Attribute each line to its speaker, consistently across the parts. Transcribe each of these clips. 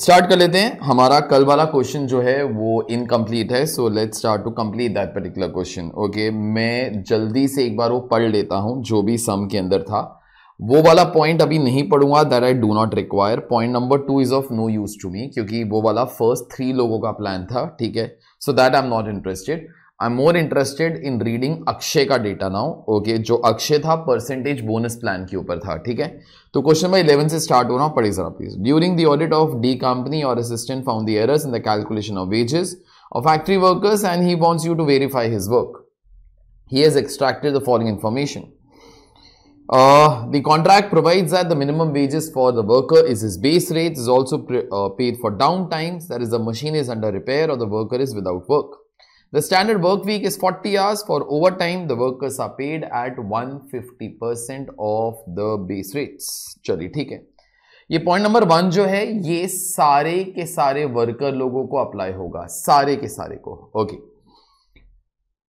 Speaker 1: Start कर लेते हैं हमारा कल वाला क्वेश्चन जो है वो इनकम्प्लीट है so let
Speaker 2: start to complete that particular question okay मैं जल्दी से एक बार वो पढ़ लेता हूँ जो भी सम के अंदर था वो वाला पॉइंट अभी नहीं पढ़ूंगा that I do not require point number two is of no use to me क्योंकि वो वाला फर्स्ट थ्री लोगों का प्लान था ठीक है so that I am not interested I am more interested in reading Akshay का डेटा नाउ ओके जो अक्षय था परसेंटेज बोनस प्लान के ऊपर था ठीक है तो क्वेश्चन नंबर इलेवन से स्टार्ट हो रहा होना पड़ी जरा please during the audit of the company और assistant found the errors in the calculation of wages of factory workers and he wants you to verify his work he has extracted the following information the contract provides that the minimum wages for the worker is is base rate is also paid for down times that is the machine is under repair और the worker is without work The standard work week is 40 hours. For overtime, the workers are paid at 150% of the base rates. चलिए ठीक है ये point number one जो है ये सारे के सारे वर्कर लोगों को अप्लाई होगा सारे के सारे को ओके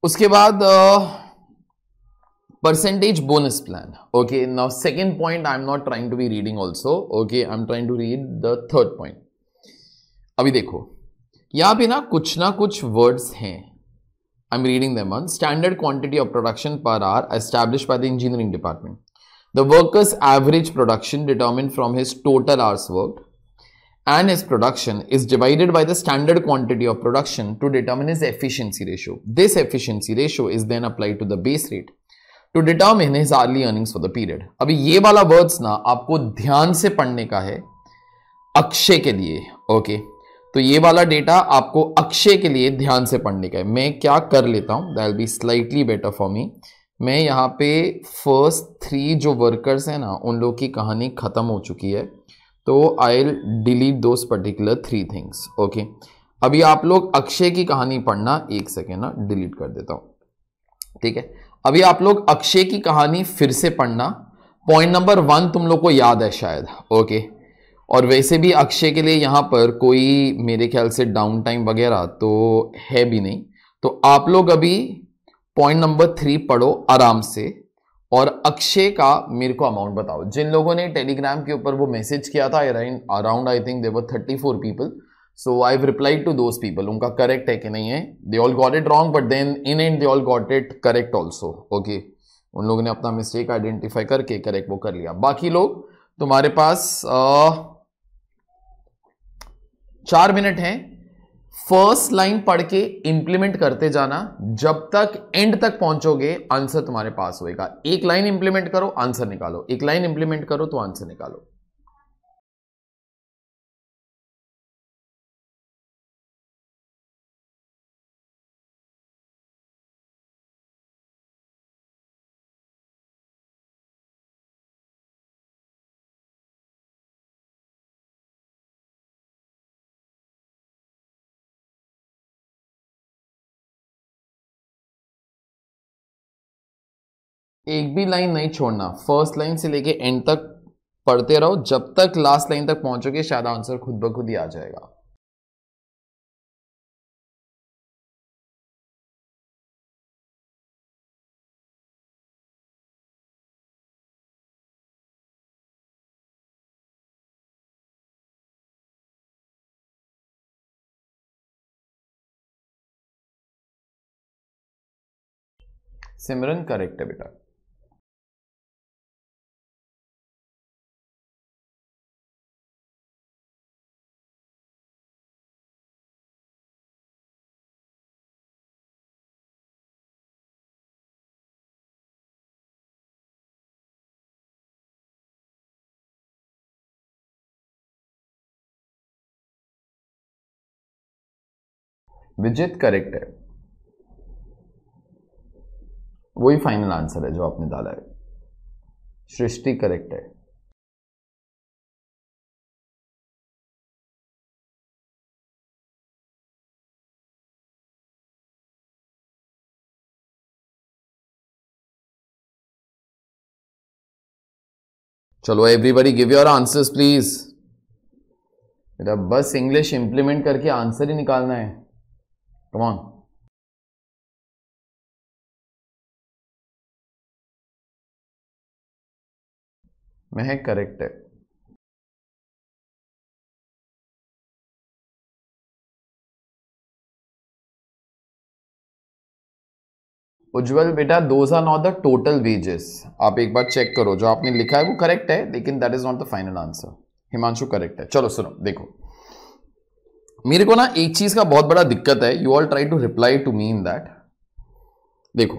Speaker 2: उसके बाद percentage bonus plan okay now second point i'm not trying to be reading also okay i'm trying to read the third point अभी देखो यहाँ पे ना कुछ ना कुछ वर्ड्स हैं I'm reading them on standard quantity of production per hour established by the engineering department. The worker's average production determined from his total hours worked and his production is divided by the standard quantity of production to determine his efficiency ratio. This efficiency ratio is then applied to the base rate to determine his hourly earnings for the period. अभी ये वाला words ना आपको ध्यान से पढ़ने का है अक्षय के लिए ओके okay? तो ये वाला डेटा आपको अक्षय के लिए ध्यान से पढ़ने का है मैं क्या कर लेता हूँ that be slightly better for me मैं यहाँ पे फर्स्ट थ्री जो वर्कर्स हैं ना उन लोग की कहानी ख़त्म हो चुकी है तो I'll delete those particular three things okay अभी आप लोग अक्षय की कहानी पढ़ना एक सेकेंड ना डिलीट कर देता हूँ ठीक है अभी आप लोग अक्षय की कहानी फिर से पढ़ना पॉइंट नंबर वन तुम लोग को याद है शायद ओके और वैसे भी अक्षय के लिए यहाँ पर कोई मेरे ख्याल से डाउन टाइम वगैरह तो है भी नहीं तो आप लोग अभी पॉइंट नंबर थ्री पढ़ो आराम से और अक्षय का मेरे को अमाउंट बताओ जिन लोगों ने टेलीग्राम के ऊपर वो मैसेज किया था around I think there were thirty four people so I replied to those people उनका करेक्ट है कि नहीं है they all got it wrong but then in end they all got it correct also okay उन लोगों ने अपना मिस्टेक आइडेंटिफाई करके करेक्ट वो कर लिया बाकी लोग तुम्हारे पास आ, चार मिनट हैं फर्स्ट लाइन पढ़ के इंप्लीमेंट करते जाना जब तक एंड तक पहुंचोगे आंसर तुम्हारे पास होएगा एक लाइन इंप्लीमेंट करो आंसर निकालो एक लाइन इंप्लीमेंट करो तो आंसर निकालो
Speaker 1: एक भी लाइन नहीं छोड़ना फर्स्ट लाइन से लेके एंड तक पढ़ते रहो जब तक लास्ट लाइन तक पहुंचोगे शायद आंसर खुद ब खुद ही आ जाएगा
Speaker 3: सिमरन करेक्ट है बेटा विजित करेक्ट है
Speaker 1: वही फाइनल आंसर है जो आपने डाला है सृष्टि करेक्ट है
Speaker 2: चलो everybody give your answers please बेटा बस इंग्लिश इंप्लीमेंट करके आंसर ही निकालना है Come on.
Speaker 3: महक करेक्ट है
Speaker 2: उज्जवल बेटा those are not the total wages आप एक बार चेक करो जो आपने लिखा है वो करेक्ट है लेकिन that is not the final answer Himanshu correct है चलो सुनो देखो मेरे को ना एक चीज का बहुत बड़ा दिक्कत है you all try to reply to me in that देखो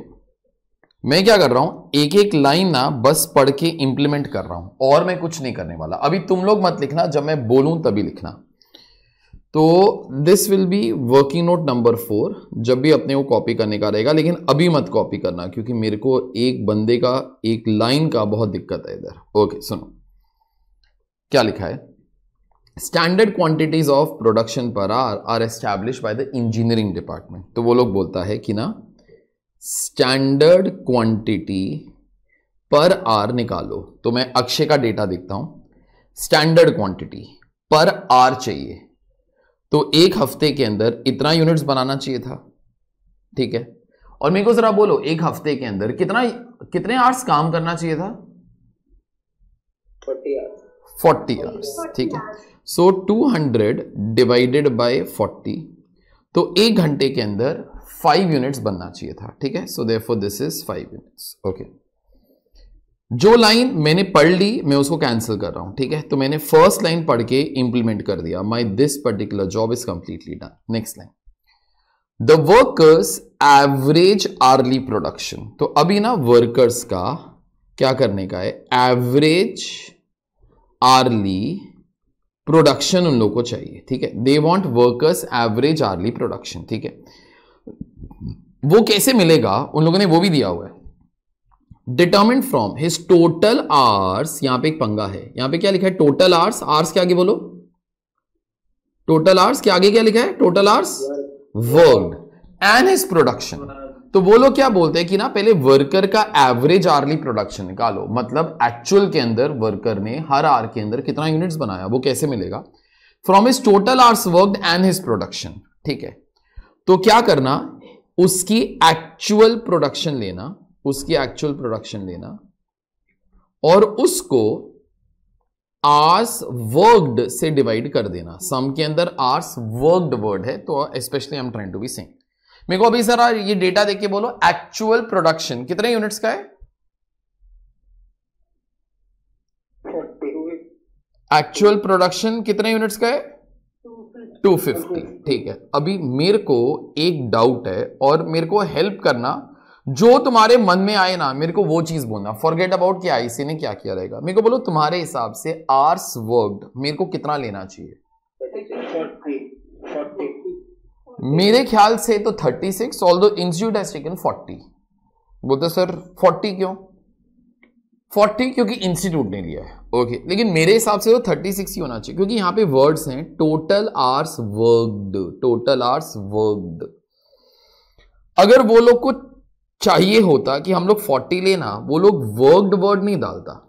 Speaker 2: मैं क्या कर रहा हूं एक एक लाइन ना बस पढ़ के इंप्लीमेंट कर रहा हूं और मैं कुछ नहीं करने वाला अभी तुम लोग मत लिखना जब मैं बोलूं तभी लिखना तो this will be working note number four जब भी अपने को कॉपी करने का रहेगा लेकिन अभी मत कॉपी करना क्योंकि मेरे को एक बंदे का एक लाइन का बहुत दिक्कत है इधर ओके सुनो क्या लिखा है स्टैंडर्ड क्वांटिटीज ऑफ प्रोडक्शन पर are are established by the engineering department तो वो लोग बोलता है कि ना स्टैंडर्ड क्वांटिटी पर आर निकालो तो मैं अक्षय का डेटा देखता हूं स्टैंडर्ड क्वांटिटी पर आर चाहिए तो एक हफ्ते के अंदर इतना यूनिट्स बनाना चाहिए था ठीक है और मेरे को जरा बोलो एक हफ्ते के अंदर कितना कितने आर्स काम करना चाहिए था
Speaker 3: फोर्टी आर्स
Speaker 2: फोर्टी आर्स ठीक है so so, 200 divided by forty तो एक घंटे के अंदर फाइव यूनिट्स बनना चाहिए था ठीक है so four this is five units okay जो लाइन मैंने पढ़ ली मैं उसको कैंसिल कर रहा हूं ठीक है तो मैंने फर्स्ट लाइन पढ़ के इंप्लीमेंट कर दिया my this particular job is completely done next line the workers average hourly production तो अभी ना वर्कर्स का क्या करने का है एवरेज आर्ली प्रोडक्शन उन लोगों को चाहिए ठीक है they want workers average hourly production ठीक है वो कैसे मिलेगा उन लोगों ने वो भी दिया हुआ है determined from his total hours यहां पे एक पंगा है यहां पे क्या लिखा है टोटल आर्स आर्स के आगे बोलो टोटल आर्स के आगे क्या लिखा है total hours worked and his production तो वो लोग क्या बोलते हैं कि ना पहले वर्कर का एवरेज आर्ली प्रोडक्शन निकालो मतलब एक्चुअल के अंदर वर्कर ने हर आर के अंदर कितना यूनिट्स बनाया वो कैसे मिलेगा from his total hours work and his production ठीक है तो क्या करना उसकी एक्चुअल प्रोडक्शन लेना उसकी एक्चुअल प्रोडक्शन लेना और उसको आर्स वर्कड से डिवाइड कर देना सम के अंदर आर्स वर्कड वर्ड है तो specially I am trying to be same मेरे को अभी जरा ये डेटा देख के बोलो एक्चुअल प्रोडक्शन कितने यूनिट्स का है एक्चुअल प्रोडक्शन कितने यूनिट्स का है 250 ठीक है अभी मेरे को एक डाउट है और मेरे को हेल्प करना जो तुम्हारे मन में आए ना मेरे को वो चीज बोलना फॉरगेट अबाउट क्या आईसी ने क्या किया रहेगा मेरे को बोलो तुम्हारे हिसाब से आर्स वर्ड मेरे को कितना लेना चाहिए मेरे हम्म। ख्याल से तो 36 six although institute has taken 40 बोलते सर 40 क्यों 40 क्योंकि इंस्टीट्यूट ने लिया है ओके लेकिन मेरे हिसाब से तो 36 ही होना चाहिए क्योंकि यहां पे वर्ड्स हैं total hours worked total hours worked अगर वो लोग को चाहिए होता कि हम लोग 40 लेना वो लोग वर्कड वर्ड नहीं डालता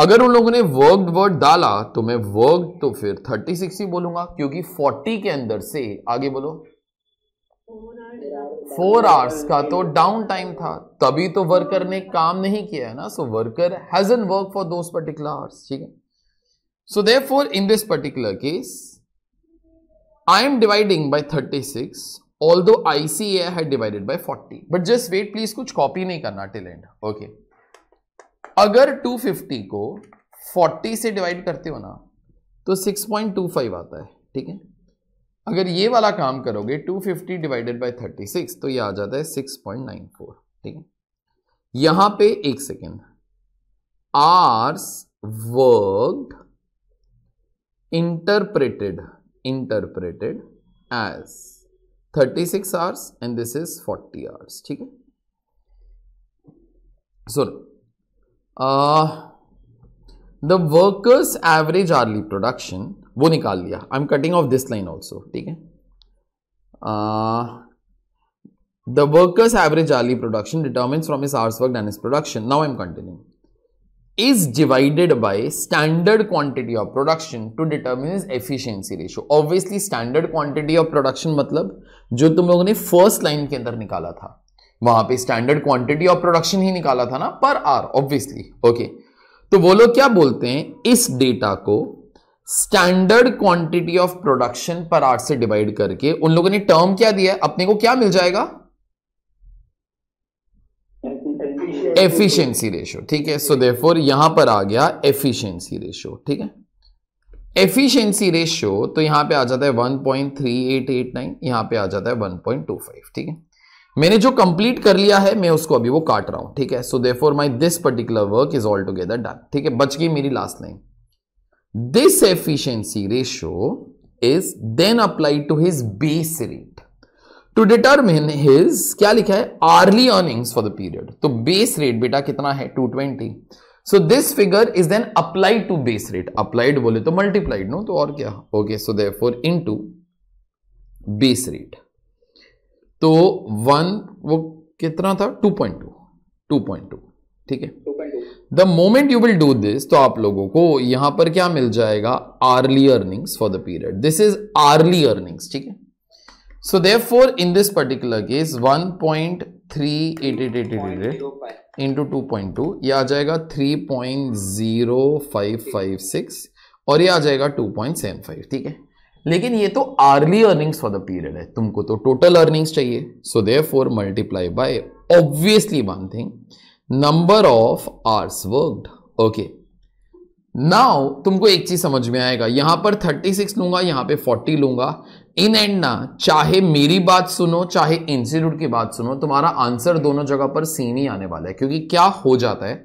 Speaker 2: अगर उन लोगों ने वर्क वर्ड डाला तो मैं वर्क तो फिर थर्टी सिक्स ही बोलूंगा क्योंकि फोर्टी के अंदर से आगे बोलो फोर आवर्स का तो डाउन टाइम था तभी तो वर्कर ने काम नहीं किया है ना so worker has an work for those particular hours ठीक है so they four in this particular case I am dividing by thirty six although I see divided by forty but just wait please कुछ copy नहीं करना till and okay okay. अगर 250 को 40 से divide करते हो ना तो 6.25 आता है ठीक है अगर ये वाला काम करोगे 250 डिवाइडेड बाय 36 तो ये आ जाता है 6.94 ठीक है यहां पे एक second hours work interpreted interpreted as 36 hours and this is 40 hours ठीक है सुनो the workers average hourly production वो निकाल लिया I am cutting off this line also ठीक है the workers average hourly production determine from his hours work and his production now I am continuing his divided by standard quantity of production to determine his efficiency ratio obviously standard quantity of production मतलब जो तुम लोगों ने first line के अंदर निकाला था वहां पे स्टैंडर्ड क्वांटिटी ऑफ प्रोडक्शन ही निकाला था ना पर आर ऑब्वियसली ओके तो वो लोग क्या बोलते हैं इस डेटा को स्टैंडर्ड क्वांटिटी ऑफ प्रोडक्शन पर आर से डिवाइड करके उन लोगों ने टर्म क्या दिया अपने को क्या मिल
Speaker 1: जाएगा एफिशिएंसी
Speaker 2: रेशियो ठीक है सो देफोर यहां पर आ गया एफिशिएंसी रेशियो ठीक है एफिशिएंसी रेशियो तो यहां पे आ जाता है 1.3889 यहां पे आ जाता है 1.25 ठीक है मैंने जो कंप्लीट कर लिया है मैं उसको अभी वो काट रहा हूं ठीक है so they therefore my this particular work is all together done ठीक है बच गई मेरी last line this efficiency ratio is then applied to his base rate to determine his क्या लिखा है early earnings for the period तो base rate बेटा कितना है two twenty so this figure is then applied to base rate applied बोले तो multiplied no तो और क्या ओके सो दे four into two base rate तो वन वो कितना था two point two two point two ठीक है the moment you will do this तो आप लोगों को यहां पर क्या मिल जाएगा early earnings for the period this is early earnings ठीक है so they four in this particular case one point three eight eight eight eight eight into two point two ये आ जाएगा three point zero five five six और ये आ जाएगा two point seven five ठीक है लेकिन ये तो early earnings for the period है तुमको तो टोटल अर्निंग्स चाहिए so they therefore multiply by obviously one thing number of hours worked okay now तुमको एक चीज समझ में आएगा यहां पर 36 लूंगा यहां पे 40 लूंगा इन एंड ना चाहे मेरी बात सुनो चाहे इंस्टीट्यूट की बात सुनो तुम्हारा आंसर दोनों जगह पर सेम ही आने वाला है क्योंकि क्या हो जाता है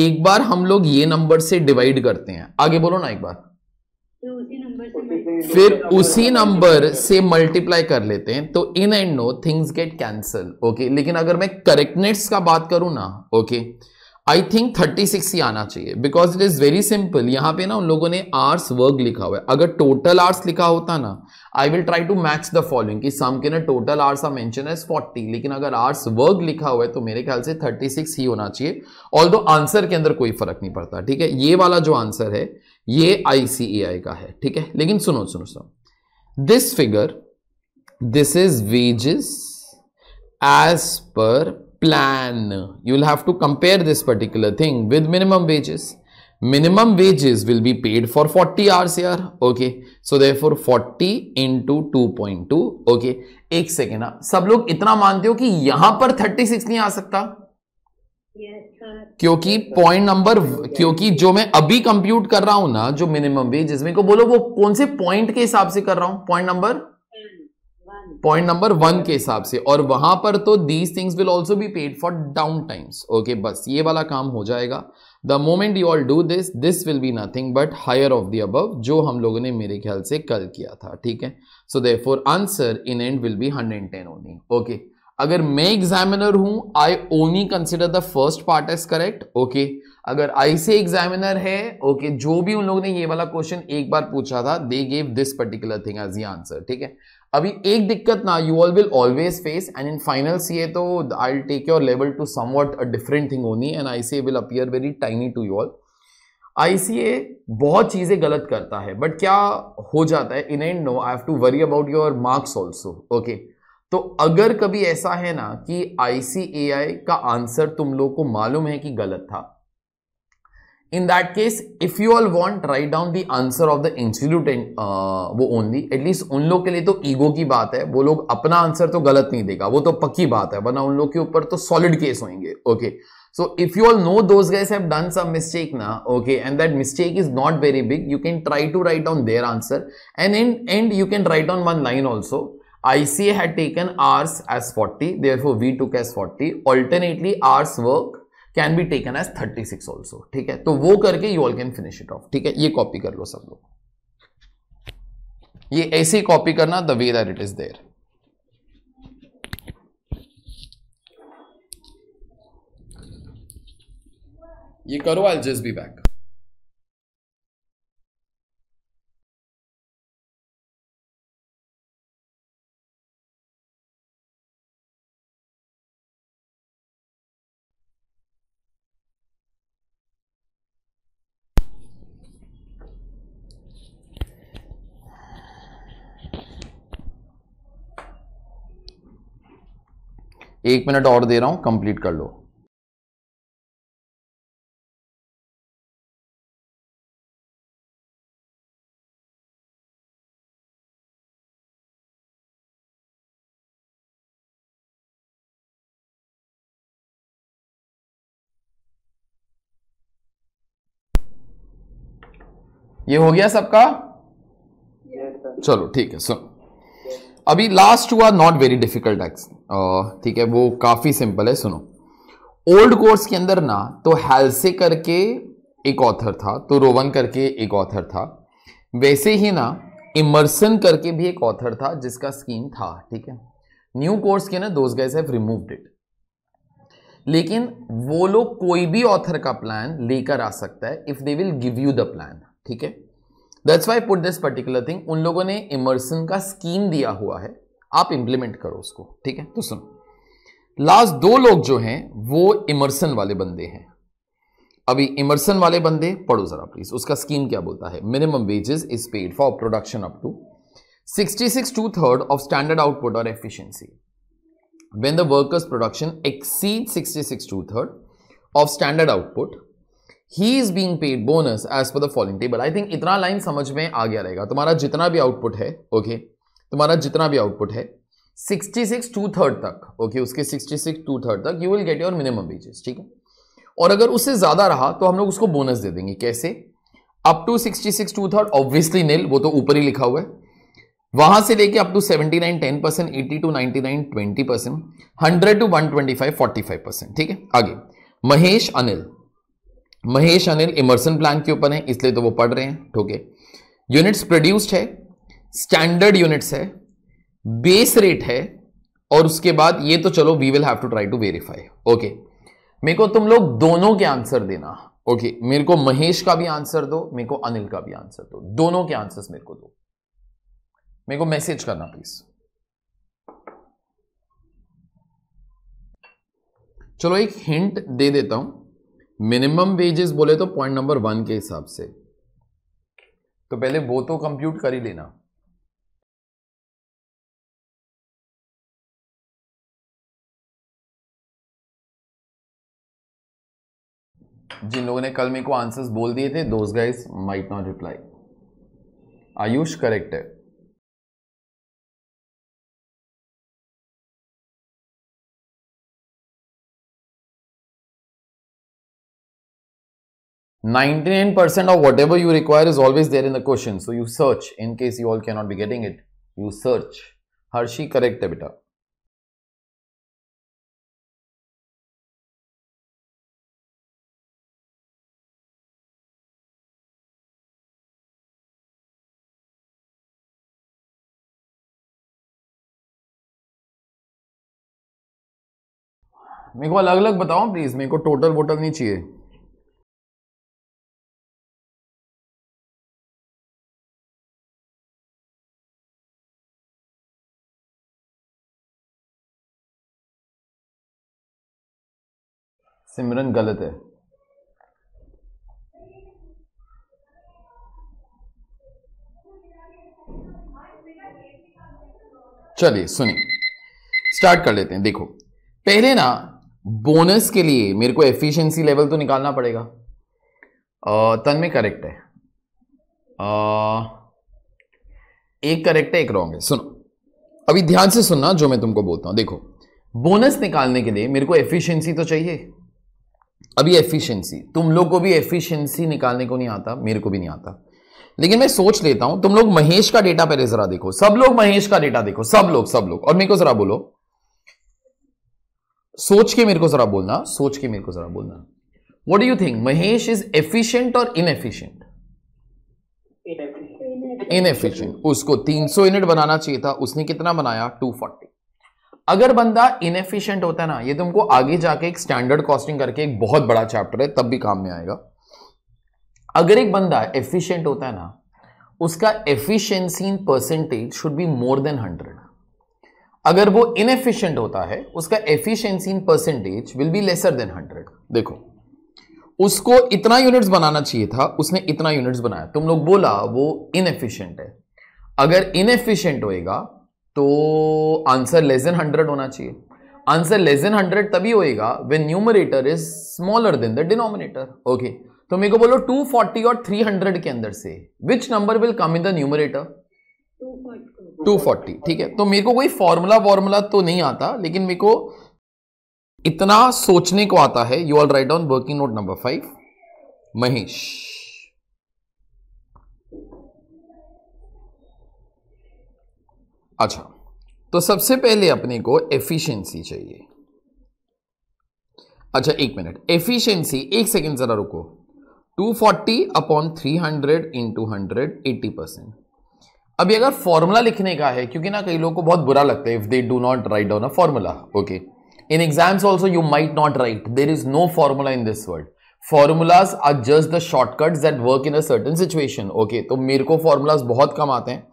Speaker 2: एक बार हम लोग ये नंबर से डिवाइड करते हैं आगे बोलो ना एक बार तो फिर उसी नंबर से मल्टीप्लाई कर लेते हैं तो in end no things get cancel okay लेकिन अगर मैं करेक्टनेस का बात करूं ना okay I think thirty six ही आना चाहिए because it is very simple यहां पे ना उन लोगों ने आर्स वर्क लिखा हुआ है अगर टोटल आर्स लिखा होता ना I will try to match the following कि सम के ना total hours are mention as 40 लेकिन अगर आर्स वर्क लिखा हुआ है तो मेरे ख्याल से 36 ही होना चाहिए ऑल दो आंसर के अंदर कोई फर्क नहीं पड़ता ठीक है ये वाला जो आंसर है ये आई e का है ठीक है लेकिन सुनो सुनो सुनो this figure this is wages as per plan you will have to compare this particular thing with minimum wages minimum wages will be paid for 40 hours here okay so therefore 40 into 2.2 okay एक second sab log itna mante ho ki yahan par 36 nahi aa sakta yes, क्योंकि point number क्योंकि जो मैं अभी compute कर रहा हूं ना जो मिनिमम वेजेस मेरे को बोलो वो कौन से पॉइंट के हिसाब से कर रहा हूं point number point number one के हिसाब से और वहां पर तो these things will also be paid for down times okay बस ये वाला काम हो जाएगा the moment you all do this this will be nothing but higher of the above जो हम लोगों ने मेरे ख्याल से कल किया था ठीक है so they therefore answer in end will be hundred ten only okay अगर मैं एग्जामिनर हूं I only consider the first part is correct okay अगर आई से एग्जामिनर है ओके okay, जो भी उन लोगों ने ये वाला क्वेश्चन एक बार पूछा था they gave this particular thing as ये आंसर ठीक है अभी एक दिक्कत ना you all will always face and in final C A तो I take your level to what a different thing only and I see will appear very tiny to you all ए बहुत चीज़ें गलत करता है बट क्या हो जाता है in end no I have to worry about your marks also okay तो अगर कभी ऐसा है ना कि आई सी ए आई का आंसर तुम लोग को मालूम है कि गलत था in that case if you all want write down the answer of the institute and uh, वो ओनली एटलीस्ट उन लोग के लिए तो ईगो की बात है वो लोग अपना आंसर तो गलत नहीं देगा वो तो पक्की बात है वरना उन लोग के ऊपर तो सॉलिड केस होंगे okay so if you all know those guys have done some mistake ना okay and that mistake is not very big you can try to write down their answer and in end you can write down one line also ICA had taken ours as 40, therefore we took as 40. Alternately, ours work can be taken as thirty six also ठीक है तो वो करके you all can finish it off ठीक है ये copy कर लो सब लोग ये ऐसे ही कॉपी करना the way that it is there
Speaker 1: ये करो आई जस्ट बी बैक एक मिनट और दे रहा हूं कंप्लीट कर लो
Speaker 2: ये हो गया सबका yes, चलो ठीक है सुनो अभी लास्ट हुआ नॉट वेरी डिफिकल्ट एक्स ठीक है वो काफ़ी सिंपल है सुनो ओल्ड कोर्स के अंदर ना तो हेल्से करके एक ऑथर था तो रोवन करके एक ऑथर था वैसे ही ना इमर्सन करके भी एक ऑथर था जिसका स्कीम था ठीक है न्यू कोर्स के ना दोज गैस है रिमूव्ड इट लेकिन वो लोग कोई भी ऑथर का प्लान लेकर आ सकता है if they will give you the plan ठीक है that's why put this particular thing उन लोगों ने इमर्सन का स्कीम दिया हुआ है आप इम्प्लीमेंट करो उसको ठीक है तो सुनो लास्ट दो लोग जो हैं वो इमर्सन वाले बंदे हैं अभी इमर्सन वाले बंदे पढ़ो जरा प्लीज उसका स्कीम क्या बोलता है minimum wages is paid for production up to 66 two third of standard output or efficiency. When the worker's production exceeds 66 two third of standard output he is being paid bonus as per the following table I think इतना line समझ में आ गया रहेगा तुम्हारा जितना भी output है okay okay? तुम्हारा जितना भी आउटपुट है 66 टू थर्ड तक ओके okay? उसके 66 टू थर्ड तक you will get your minimum wages ठीक है और अगर उससे ज्यादा रहा तो हम लोग उसको बोनस दे देंगे कैसे up to 66 two third obviously nil वो तो ऊपर ही लिखा हुआ है वहां से लेके up to 79 10 percent eighty two ninety nine twenty percent hundred two one twenty five forty five percent ठीक है आगे महेश अनिल महेश अनिल इमर्सन प्लान के ऊपर है इसलिए तो वो पढ़ रहे हैं ठोके यूनिट्स प्रोड्यूस्ड है स्टैंडर्ड यूनिट्स है बेस रेट है और उसके बाद ये तो चलो we will have to try to verify okay मेरे को तुम लोग दोनों के आंसर देना ओके okay, मेरे को महेश का भी आंसर दो मेरे को अनिल का भी आंसर दो दोनों के आंसर्स मेरे को दो मेरे को मैसेज करना प्लीज चलो एक हिंट दे देता हूं मिनिमम
Speaker 1: वेजेस बोले तो पॉइंट नंबर वन के हिसाब से तो पहले वो तो कंप्यूट कर ही लेना जिन लोगों ने कल मेरे को आंसर्स बोल दिए थे those guys might not reply Ayush correct है
Speaker 2: 99% of whatever you require is always there in the question. So you search in case you all cannot be getting it. You search. Hershey correct beta.
Speaker 3: मेरे को अलग अलग बताओ please मेरे को total वोटल नहीं चाहिए सिमरन गलत है
Speaker 1: चलिए सुनिए स्टार्ट कर लेते
Speaker 2: हैं देखो पहले ना बोनस के लिए मेरे को एफिशिएंसी लेवल तो निकालना पड़ेगा तन में करेक्ट है आ, एक करेक्ट है एक रॉन्ग है सुनो अभी ध्यान से सुनना जो मैं तुमको बोलता हूं देखो बोनस निकालने के लिए मेरे को एफिशिएंसी तो चाहिए अभी एफिशिएंसी तुम लोग को भी एफिशिएंसी निकालने को नहीं आता मेरे को भी नहीं आता लेकिन मैं सोच लेता हूं तुम लोग महेश का डेटा पहले जरा देखो सब लोग महेश का डेटा देखो सब लोग सब लोग और मेरे को जरा बोलो सोच के मेरे को जरा बोलना सोच के मेरे को जरा बोलना what do you think Mahesh is efficient और इनएफिशिएंट इनएफिशिएंट उसको 300 यूनिट बनाना चाहिए था उसने कितना बनाया 240 अगर बंदा इनएफिशियंट होता है ना ये तुमको तो आगे जाके एक स्टैंडर्ड कॉस्टिंग करके एक बहुत बड़ा चैप्टर है तब भी काम में आएगा अगर एक बंदा एफिशियंट होता है ना उसका efficiency in percentage should be more than hundred अगर वो इनएफिशिएंट होता है उसका efficiency in percentage will be lesser than hundred देखो उसको इतना यूनिट्स बनाना चाहिए था उसने इतना यूनिट्स बनाया तुम लोग बोला वो इनएफिशिएंट है अगर इनएफिशिएंट होएगा तो आंसर लेस देन हंड्रेड होना चाहिए आंसर लेस देन हंड्रेड तभी होएगा when numerator is smaller than the denominator okay तो मेरे को बोलो 240 और 300 के अंदर से which number will come in the numerator 240 ठीक है तो मेरे को कोई फॉर्मूला वॉर्मूला तो नहीं आता लेकिन मेरे को इतना सोचने को आता है you all write down working note number five Mahesh अच्छा तो सबसे पहले अपने को एफिशिएंसी चाहिए अच्छा एक मिनट एफिशिएंसी एक सेकंड जरा रुको 240 forty upon three hundred into hundred eighty percent अभी अगर फॉर्मूला लिखने का है क्योंकि ना कई लोगों को बहुत बुरा लगता है if they do not write down a formula okay in exams also you might not write there is no formula in this world formulas are just the shortcut that work in a certain situation okay तो मेरे को formulas बहुत कम आते हैं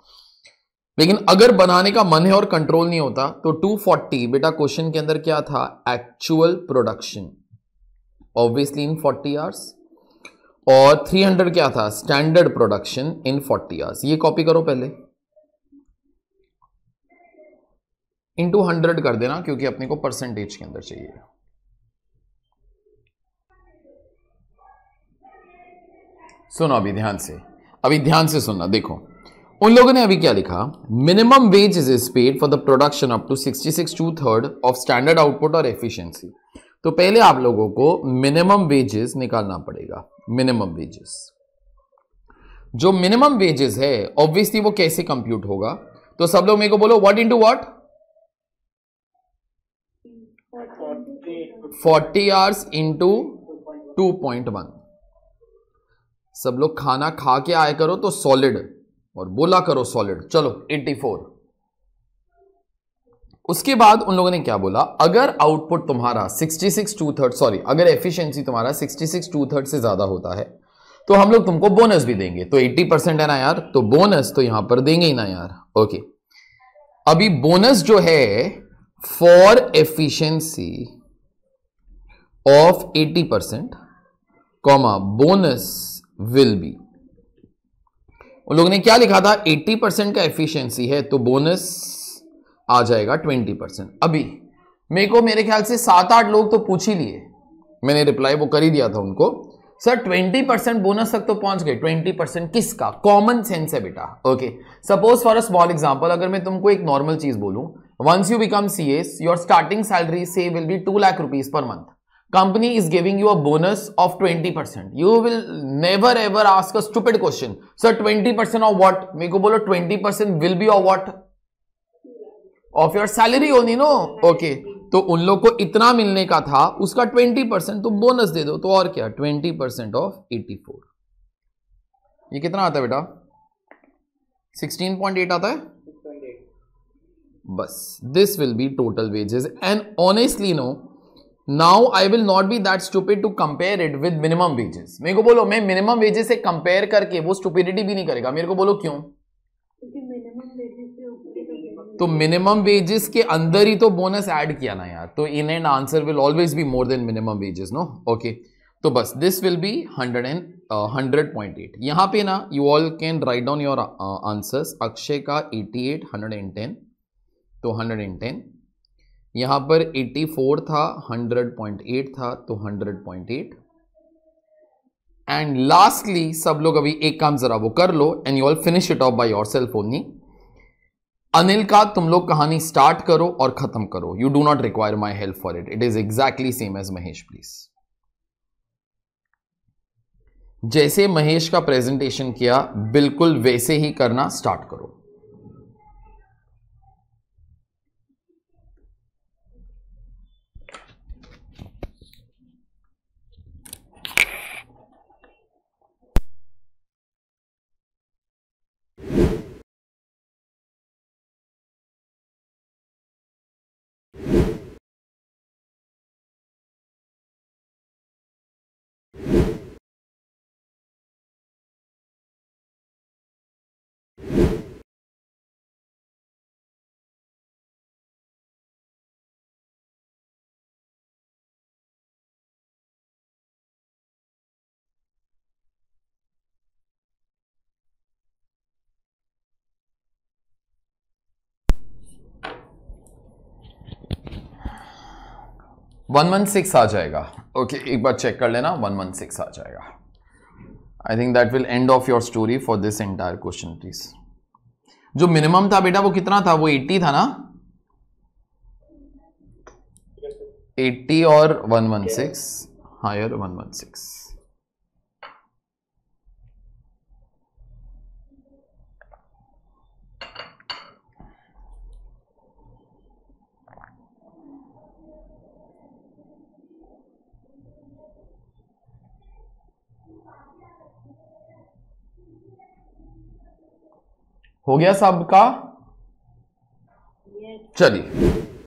Speaker 2: लेकिन अगर बनाने का मन है और कंट्रोल नहीं होता तो 240 बेटा क्वेश्चन के अंदर क्या था actual production obviously in 40 hours और 300 क्या था स्टैंडर्ड प्रोडक्शन इन 40 आवर्स ये कॉपी करो पहले इनटू 100 कर देना क्योंकि अपने को परसेंटेज के अंदर चाहिए सुनो अभी ध्यान से अभी ध्यान से सुनना देखो उन लोगों ने अभी क्या लिखा minimum wage is paid for the production up to 66 two third of standard output और एफिशिएंसी तो पहले आप लोगों को मिनिमम वेजेस निकालना पड़ेगा मिनिमम वेजेस जो मिनिमम वेजेस है ऑब्वियसली वो कैसे कंप्यूट होगा तो सब लोग मेरे को बोलो what into what 40 hours into 2.1 सब लोग खाना खा के आया करो तो सॉलिड और बोला करो सॉलिड चलो 84 उसके बाद उन लोगों ने क्या बोला अगर आउटपुट तुम्हारा 66 सिक्स टू थर्ड सॉरी अगर एफिशिएंसी तुम्हारा 66 सिक्स टू थर्ड से ज्यादा होता है तो हम लोग तुमको बोनस भी देंगे तो 80 परसेंट है ना यार तो बोनस तो यहां पर देंगे ही ना यार ओके अभी बोनस जो है for efficiency of eighty percent comma bonus will be उन लोगों ने क्या लिखा था 80 परसेंट का एफिशिएंसी है तो बोनस आ जाएगा 20 परसेंट अभी मेरे को मेरे ख्याल से सात आठ लोग तो पूछ ही लिए मैंने रिप्लाई वो कर ही दिया था उनको सर ट्वेंटी परसेंट बोनस तक तो पहुंच गए ट्वेंटी परसेंट किसका कॉमन सेंस है बेटा okay suppose for a small example अगर मैं तुमको एक नॉर्मल चीज बोलूं once you become C S your starting salary say will be two lakh rupees per month company is giving you a bonus of 20% you will never ever ask a stupid question sir 20% of what मेरे को बोलो 20% will be of what of your salary only no okay तो उन लोग को इतना मिलने का था उसका 20% तो बोनस दे दो तो और क्या 20% ऑफ 84 ये कितना आता है बेटा 16.8 आता है बस this will be total wages and honestly no now I will not be that stupid to compare it with minimum wages मेरे को बोलो मैं मिनिमम वेजेस से कंपेयर करके वो स्टूपिडिटी भी नहीं करेगा मेरे को बोलो क्यों तो मिनिमम वेजेस के अंदर ही तो बोनस ऐड किया ना यार तो in end answer will always be more than minimum wages no okay तो बस this will be hundred and hundred point eight यहाँ पे ना you all can write down your answers Akshay का eighty eight hundred and ten तो hundred and ten यहाँ पर 84 था 100.8 था तो 100.8 एंड लास्टली सब लोग अभी एक काम जरा वो कर लो and you all finish it off by yourself only Anil का तुम लोग कहानी स्टार्ट करो और खत्म करो you do not require my help for it it is exactly same as Mahesh please जैसे महेश का प्रेजेंटेशन किया बिल्कुल वैसे ही करना स्टार्ट करो वन वन सिक्स आ जाएगा ओके okay, एक बार चेक कर लेना वन वन सिक्स आ जाएगा I think that will end of your story for this entire question please जो मिनिमम था बेटा वो कितना था वो एट्टी था ना एट्टी और one one six higher one one six
Speaker 1: हो गया सबका
Speaker 3: चलिए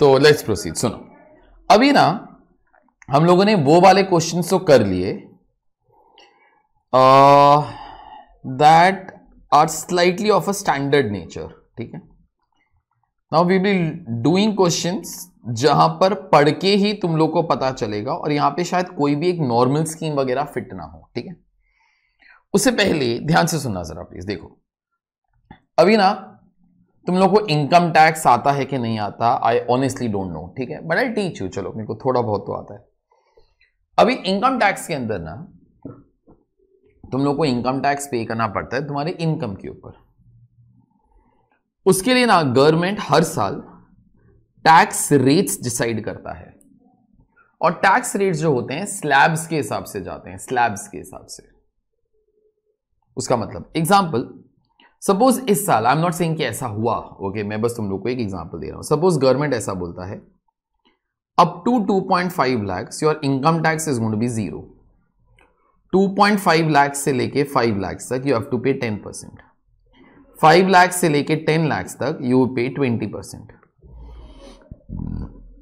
Speaker 2: तो लेट्स प्रोसीड सुनो अभी ना हम लोगों ने वो वाले क्वेश्चन तो कर लिए that are slightly of a standard nature ठीक है now we be doing question जहां पर पढ़ के ही तुम लोग को पता चलेगा और यहां पे शायद कोई भी एक नॉर्मल स्कीम वगैरह फिट ना हो ठीक है उससे पहले ध्यान से सुनना जरा प्लीज देखो अभी ना तुम लोग को इनकम टैक्स आता है कि नहीं आता आई ऑनेस्टली डोंट नो ठीक है बट आई टीच यू चलो मेरे को थोड़ा बहुत तो आता है अभी इनकम टैक्स के अंदर ना तुम लोग को इनकम टैक्स पे करना पड़ता है तुम्हारे इनकम के ऊपर उसके लिए ना गवर्नमेंट हर साल टैक्स रेट्स डिसाइड करता है और टैक्स रेट्स जो होते हैं स्लैब्स के हिसाब से जाते हैं स्लैब्स के हिसाब से उसका मतलब एग्जाम्पल सपोज इस साल आई एम नॉट सेइंग कि ऐसा हुआ ओके okay, मैं बस तुम लोग को एक एग्जांपल दे रहा हूं सपोज गवर्नमेंट ऐसा बोलता है up to 2.5 lakhs your income tax is going to be zero 2.5 lakhs से लेके 5 लैक्स तक यू हैव टू पे 10 परसेंट फाइव लैक्स से लेके 10 लैक्स तक यू पे 20 परसेंट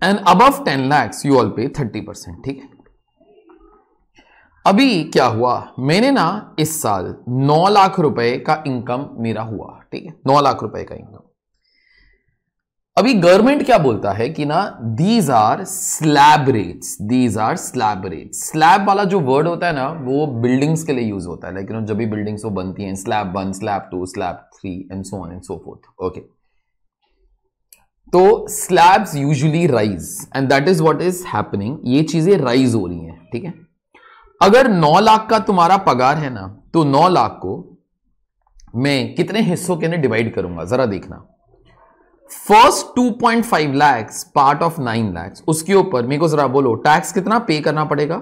Speaker 2: एंड अब ten lakhs you all pay thirty percent ठीक है अभी क्या हुआ मैंने ना इस साल नौ लाख रुपए का इनकम मेरा हुआ ठीक है नौ लाख रुपए का इनकम अभी गवर्नमेंट क्या बोलता है कि ना these are slab rates these are slab rates slab वाला जो वर्ड होता है ना वो बिल्डिंग्स के लिए यूज होता है लेकिन जब भी बिल्डिंग्स वो बनती हैं slab one slab two slab three and so on and so forth okay तो slabs usually rise and that is what is happening ये चीजें राइज हो रही हैं ठीक है अगर 9 लाख का तुम्हारा पगार है ना तो 9 लाख को मैं कितने हिस्सों के अंदर डिवाइड करूंगा जरा देखना first 2.5 lakhs part of 9 lakhs उसके ऊपर मेरे को जरा बोलो टैक्स कितना पे करना पड़ेगा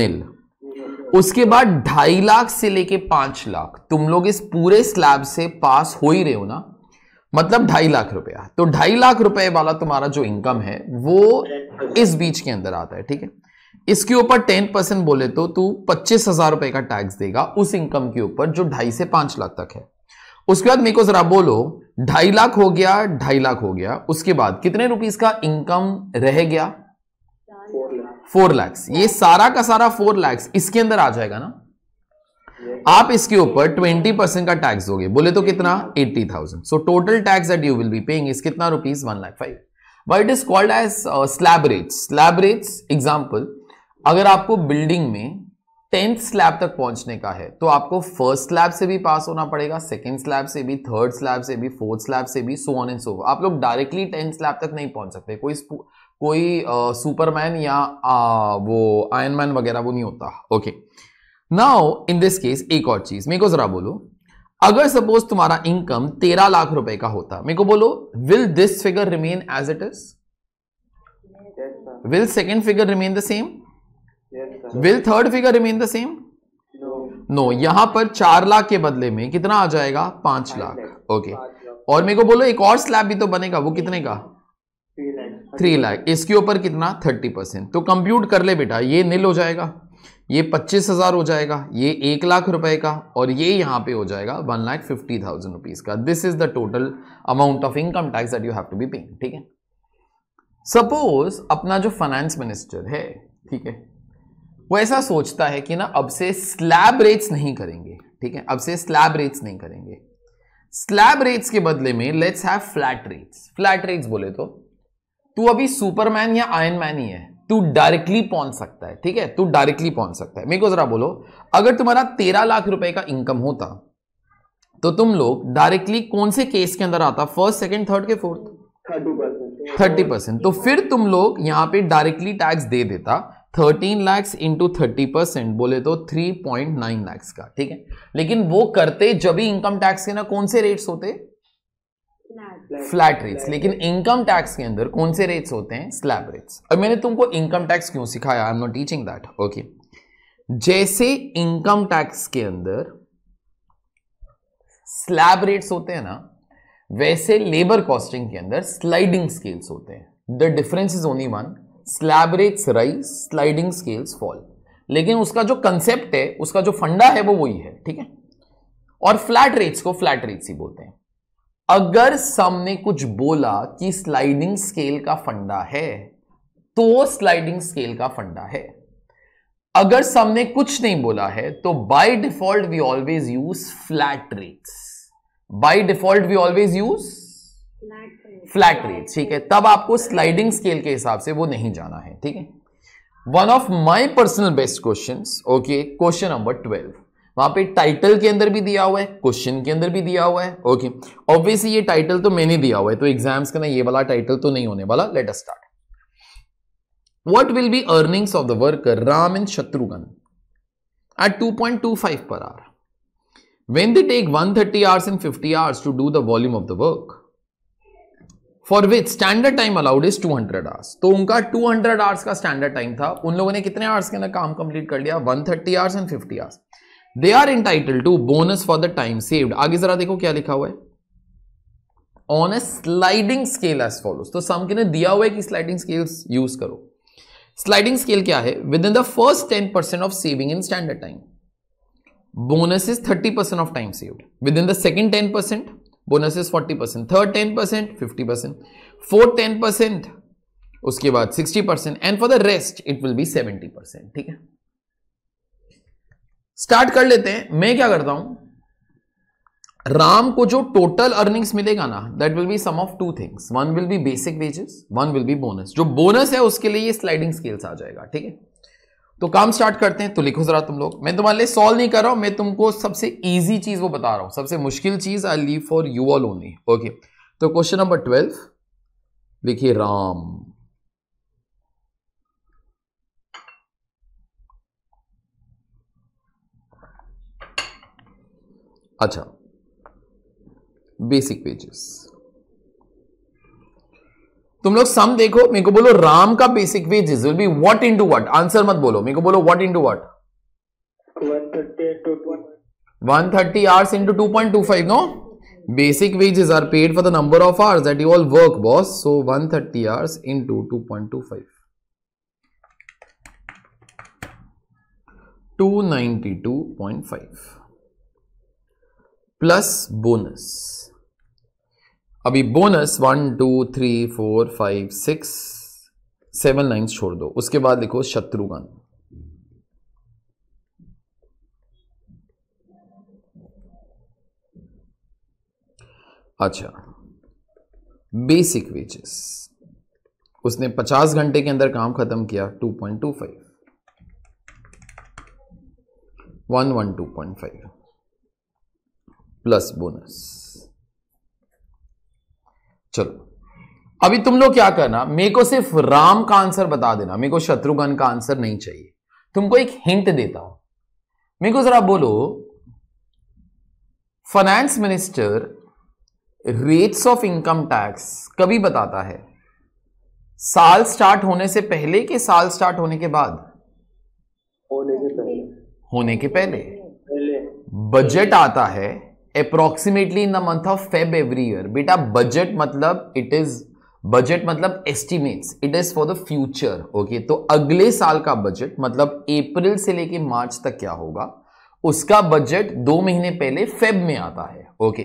Speaker 2: निल उसके बाद ढाई लाख से लेके पांच लाख तुम लोग इस पूरे स्लैब से पास हो ही रहे हो ना मतलब ढाई लाख रुपया तो ढाई लाख रुपए वाला तुम्हारा जो इनकम है वो इस बीच के अंदर आता है ठीक है इसके ऊपर टेन परसेंट बोले तो तू पच्चीस हजार रुपए का टैक्स देगा उस इनकम के ऊपर जो ढाई से पांच लाख तक है उसके बाद मेरे को जरा बोलो ढाई लाख हो गया ढाई लाख हो गया उसके बाद कितने रुपीज का इनकम रह गया फोर लैक्स ये सारा का सारा फोर लैक्स इसके अंदर आ जाएगा ना आप इसके ऊपर ट्वेंटी परसेंट का टैक्स दोगे बोले तो कितना eighty thousand so total tax that you will be paying is कितना rupees one lakh five why it is called as slab rate slab rates example अगर आपको बिल्डिंग में टेंथ स्लैब तक पहुंचने का है तो आपको फर्स्ट स्लैब से भी पास होना पड़ेगा सेकेंड स्लैब से भी थर्ड स्लैब से भी फोर्थ स्लैब से भी सो ऑन एंड सो आप लोग डायरेक्टली टेंथ स्लैब तक नहीं पहुंच सकते कोई कोई सुपरमैन या आ, वो आयन मैन वगैरह वो नहीं होता okay now in this case एक और चीज मेरे को जरा बोलो अगर सपोज तुम्हारा इनकम तेरह लाख रुपए का होता मेरे को बोलो will this figure remain as it is will second figure remain the same will third figure remain the same no यहां पर चार लाख के बदले में कितना आ जाएगा पांच लाख ओके और मेरे को बोलो एक और स्लैब भी तो बनेगा वो कितने का थ्री लाख इसके ऊपर कितना थर्टी परसेंट तो कंप्यूट कर ले बेटा ये निल हो जाएगा ये पच्चीस हजार हो जाएगा ये एक लाख रुपए का और ये यहां पे हो जाएगा one lakh fifty thousand rupees का this is the total amount of income tax that you have to be paying ठीक है सपोज अपना जो फाइनेंस मिनिस्टर है ठीक है वो ऐसा सोचता है कि ना अब से स्लैब रेट्स नहीं करेंगे ठीक है अब से स्लैब रेट्स नहीं करेंगे स्लैब रेट्स के बदले में let's have flat rates flat rates बोले तो तू अभी सुपरमैन या आयन मैन ही है तू डायरेक्टली पहुंच सकता है ठीक है तू डायरेक्टली पहुंच सकता है मेरे को जरा बोलो अगर तुम्हारा तेरह लाख रुपए का इनकम होता तो तुम लोग डायरेक्टली कौन से केस के अंदर आता फर्स्ट सेकंड थर्ड के
Speaker 1: फोर्थ
Speaker 2: थर्टी परसेंट तो फिर तुम लोग यहां पे डायरेक्टली टैक्स दे देता thirteen lakhs into thirty percent बोले तो थ्री पॉइंट नाइन लैक्स का ठीक है लेकिन वो करते जब भी इनकम टैक्स के ना कौन से रेट्स होते फ्लैट रेट्स लेकिन इनकम टैक्स के अंदर कौन से रेट्स होते हैं स्लैब रेट्स और मैंने तुमको इनकम टैक्स क्यों सिखाया I am not teaching that okay जैसे इनकम टैक्स के अंदर स्लैब रेट्स होते हैं ना वैसे लेबर कॉस्टिंग के अंदर स्लाइडिंग स्केल्स होते हैं the difference is only one slab rates rise sliding scales fall लेकिन उसका जो कंसेप्ट है उसका जो फंडा है वो वही है ठीक है और फ्लैट रेट्स को फ्लैट रेट्स ही बोलते हैं अगर सामने कुछ बोला कि स्लाइडिंग स्केल का फंडा है तो स्लाइडिंग स्केल का फंडा है अगर सामने कुछ नहीं बोला है तो by default we always use flat rates by default we always use flat flat rate ठीक है तब आपको स्लाइडिंग स्केल के हिसाब से वो नहीं जाना है ठीक है one of my personal best question okay question number twelve वहां पे टाइटल के अंदर भी दिया हुआ है क्वेश्चन के अंदर भी दिया हुआ है ओके okay. ऑब्वियसली ये टाइटल तो मैंने दिया हुआ है तो एग्जाम्स का ना ये वाला टाइटल तो नहीं होने वाला let us start what will be earnings of the worker Ram and Shatrughan at 2.25 per hour. When they take 130 hours and 50 hours to do the volume of the work for which standard time allowed is 200 hundred hours तो उनका 200 hundred hours का standard time था उन लोगों ने कितने hours के अंदर काम कंप्लीट कर लिया 130 thirty hours and fifty hours they are entitled to bonus for the time saved आगे जरा देखो क्या लिखा हुआ है on a sliding scale as follows तो सम के ने दिया हुआ है कि स्लाइडिंग स्केल यूज करो स्लाइडिंग स्केल क्या है within the first ten percent of saving in standard time bonus is thirty percent of time saved within the second ten percent bonuses 40 percent third 10 percent fifty percent fourth ten percent उसके बाद 60 percent and for the rest it will be 70 percent ठीक है start कर लेते हैं मैं क्या करता हूं राम को जो टोटल अर्निंग्स मिलेगा ना that will be sum of two things one will be basic wages one will be bonus जो बोनस है उसके लिए ये स्लाइडिंग स्केल्स आ जाएगा ठीक है तो काम स्टार्ट करते हैं तो लिखो जरा तुम लोग मैं तुम्हारे लिए सॉल्व नहीं कर रहा हूं मैं तुमको सबसे इजी चीज वो बता रहा हूं सबसे मुश्किल चीज I leave for you all only okay तो क्वेश्चन नंबर ट्वेल्व
Speaker 1: लिखिए राम अच्छा बेसिक पेजेस
Speaker 2: तुम लोग सम देखो मेरे को बोलो राम का basic wages will be what into what answer मत बोलो मेरे को बोलो what what into what 130 hours two five no basic wages are paid for the number of hours that you all work boss so one 130 hours two point five plus bonus अभी bonus one two three four five six seven lines छोड़ दो उसके बाद लिखो शत्रुघ्न
Speaker 1: अच्छा basic
Speaker 2: wages उसने 50 घंटे के अंदर काम खत्म किया 2.25 112.5 प्लस बोनस चलो अभी तुम लोग क्या करना मेरे को सिर्फ राम का आंसर बता देना मेरे को शत्रुघ्न का आंसर नहीं चाहिए तुमको एक हिंट देता हूं मेरे को जरा बोलो finance minister rates of income tax कभी बताता है साल स्टार्ट होने से पहले के साल स्टार्ट होने के बाद
Speaker 1: होने के पहले
Speaker 2: होने के पहले बजट आता है approximately in the month of Feb every year बेटा बजट मतलब इट इज बजट मतलब estimates it is for the future okay तो अगले साल का बजट मतलब अप्रैल से लेके मार्च तक क्या होगा उसका बजट दो महीने पहले फेब में आता है ओके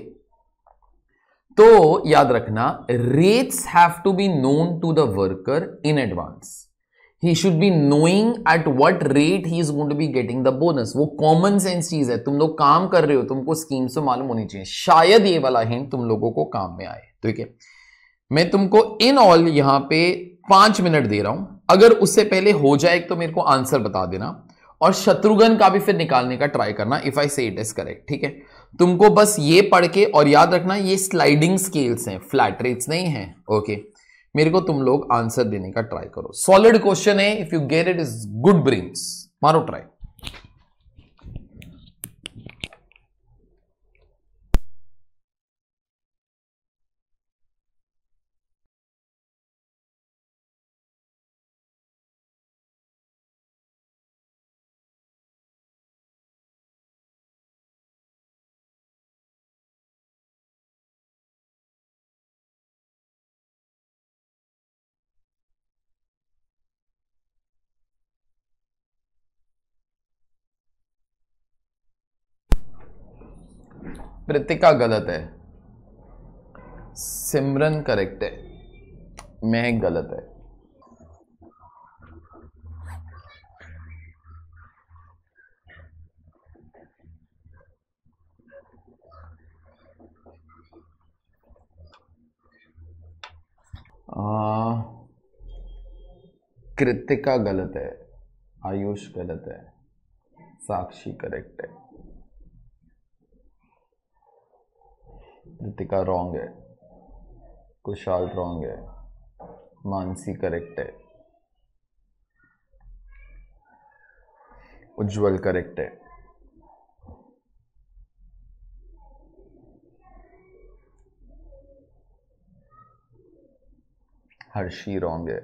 Speaker 2: तो याद रखना rates have to be known to the worker in advance he should be knowing at what rate he is got be getting the bonus वो कॉमन सेंस चीज है तुम लोग काम कर रहे हो तुमको स्कीम से तो मालूम होनी चाहिए शायद ये वाला हिंट तुम लोगों को काम में आए ठीक है मैं तुमको इन ऑल यहां पे पांच मिनट दे रहा हूं अगर उससे पहले हो जाए तो मेरे को आंसर बता देना और शत्रुघ्न का भी फिर निकालने का ट्राई करना इफ आई से इट इज करेक्ट ठीक है तुमको बस ये पढ़ के और याद रखना ये स्लाइडिंग स्केल्स हैं फ्लैट रेट्स नहीं है ओके okay. मेरे को तुम लोग आंसर देने का ट्राई करो सॉलिड क्वेश्चन है if you get it is good brings मारो ट्राई कृतिका गलत है सिमरन करेक्ट है
Speaker 1: मैं गलत है कृतिका गलत है आयुष गलत है साक्षी करेक्ट है रितिका रॉन्ग है कुशाल रॉन्ग है मानसी करेक्ट है उज्जवल करेक्ट है हर्षी रॉन्ग है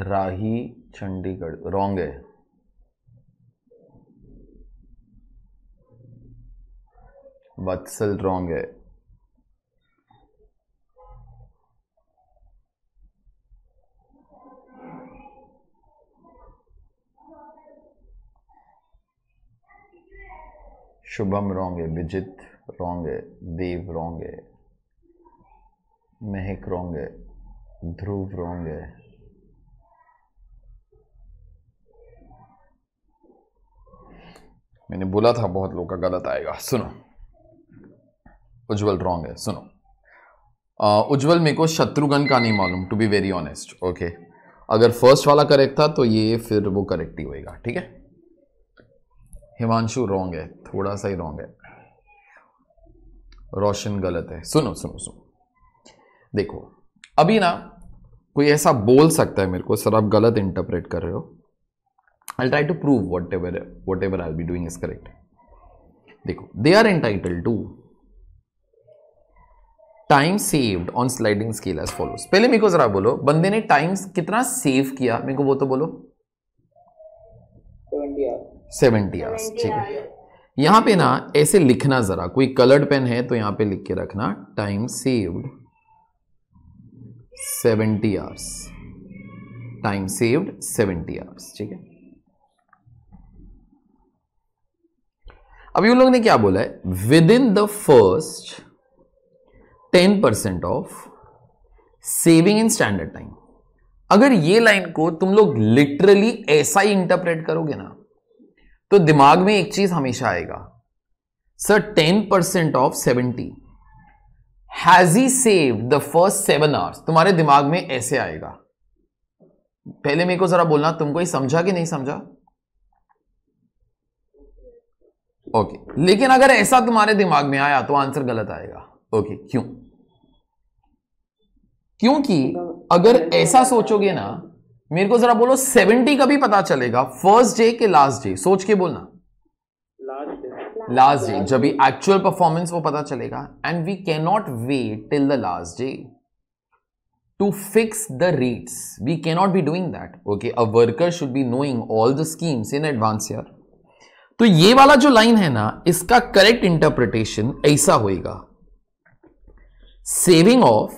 Speaker 1: राही चंडीगढ़ रॉन्ग है वत्सल रॉन्ग है शुभम रॉन्ग है विजित रॉन्ग है देव रॉन्ग है महक रॉन्ग है ध्रुव रॉन्ग है मैंने बोला था बहुत लोग का गलत आएगा
Speaker 2: सुनो उज्जवल रॉन्ग है सुनो उज्जवल मेरे को शत्रुघ्न का नहीं मालूम to be very honest okay अगर फर्स्ट वाला करेक्ट था तो ये फिर वो करेक्ट ही होएगा ठीक है हिमांशु रॉन्ग है थोड़ा सा ही रॉन्ग है रोशन गलत है सुनो सुनो सुनो देखो अभी ना कोई ऐसा बोल सकता है मेरे को सर आप गलत इंटरप्रेट कर रहे हो I'll try to prove whatever whatever I'll be doing is correct. देखो they are entitled to time saved on sliding scale as follows पहले मेरे को जरा बोलो बंदे ने टाइम कितना सेव किया मेरे को वो तो बोलो सेवेंटी आवर्स ठीक है यहाँ पे ना ऐसे लिखना जरा कोई कलर्ड पेन है तो यहाँ पे लिख के रखना time saved seventy hours time saved seventy hours ठीक है अभी उन लोग ने क्या बोला है within the first ten percent of saving in standard time अगर ये लाइन को तुम लोग लिटरली ऐसा ही इंटरप्रेट करोगे ना तो दिमाग में एक चीज हमेशा आएगा sir ten percent of seventy has he save the first seven hours तुम्हारे दिमाग में ऐसे आएगा पहले मेरे को जरा बोलना तुमको ही समझा कि नहीं समझा
Speaker 1: ओके लेकिन अगर
Speaker 2: ऐसा तुम्हारे दिमाग में आया तो आंसर गलत आएगा ओके क्यों क्योंकि अगर ऐसा सोचोगे ना मेरे को जरा बोलो सेवेंटी का भी पता चलेगा फर्स्ट डे के लास्ट डे सोच के बोलना लास्ट डे जब एक्चुअल परफॉर्मेंस वो पता चलेगा and we can not wait till the last day fix the rates we can not be doing that okay a worker should be knowing all the schemes in advance यार तो ये वाला जो line है ना इसका करेक्ट इंटरप्रिटेशन ऐसा होएगा saving of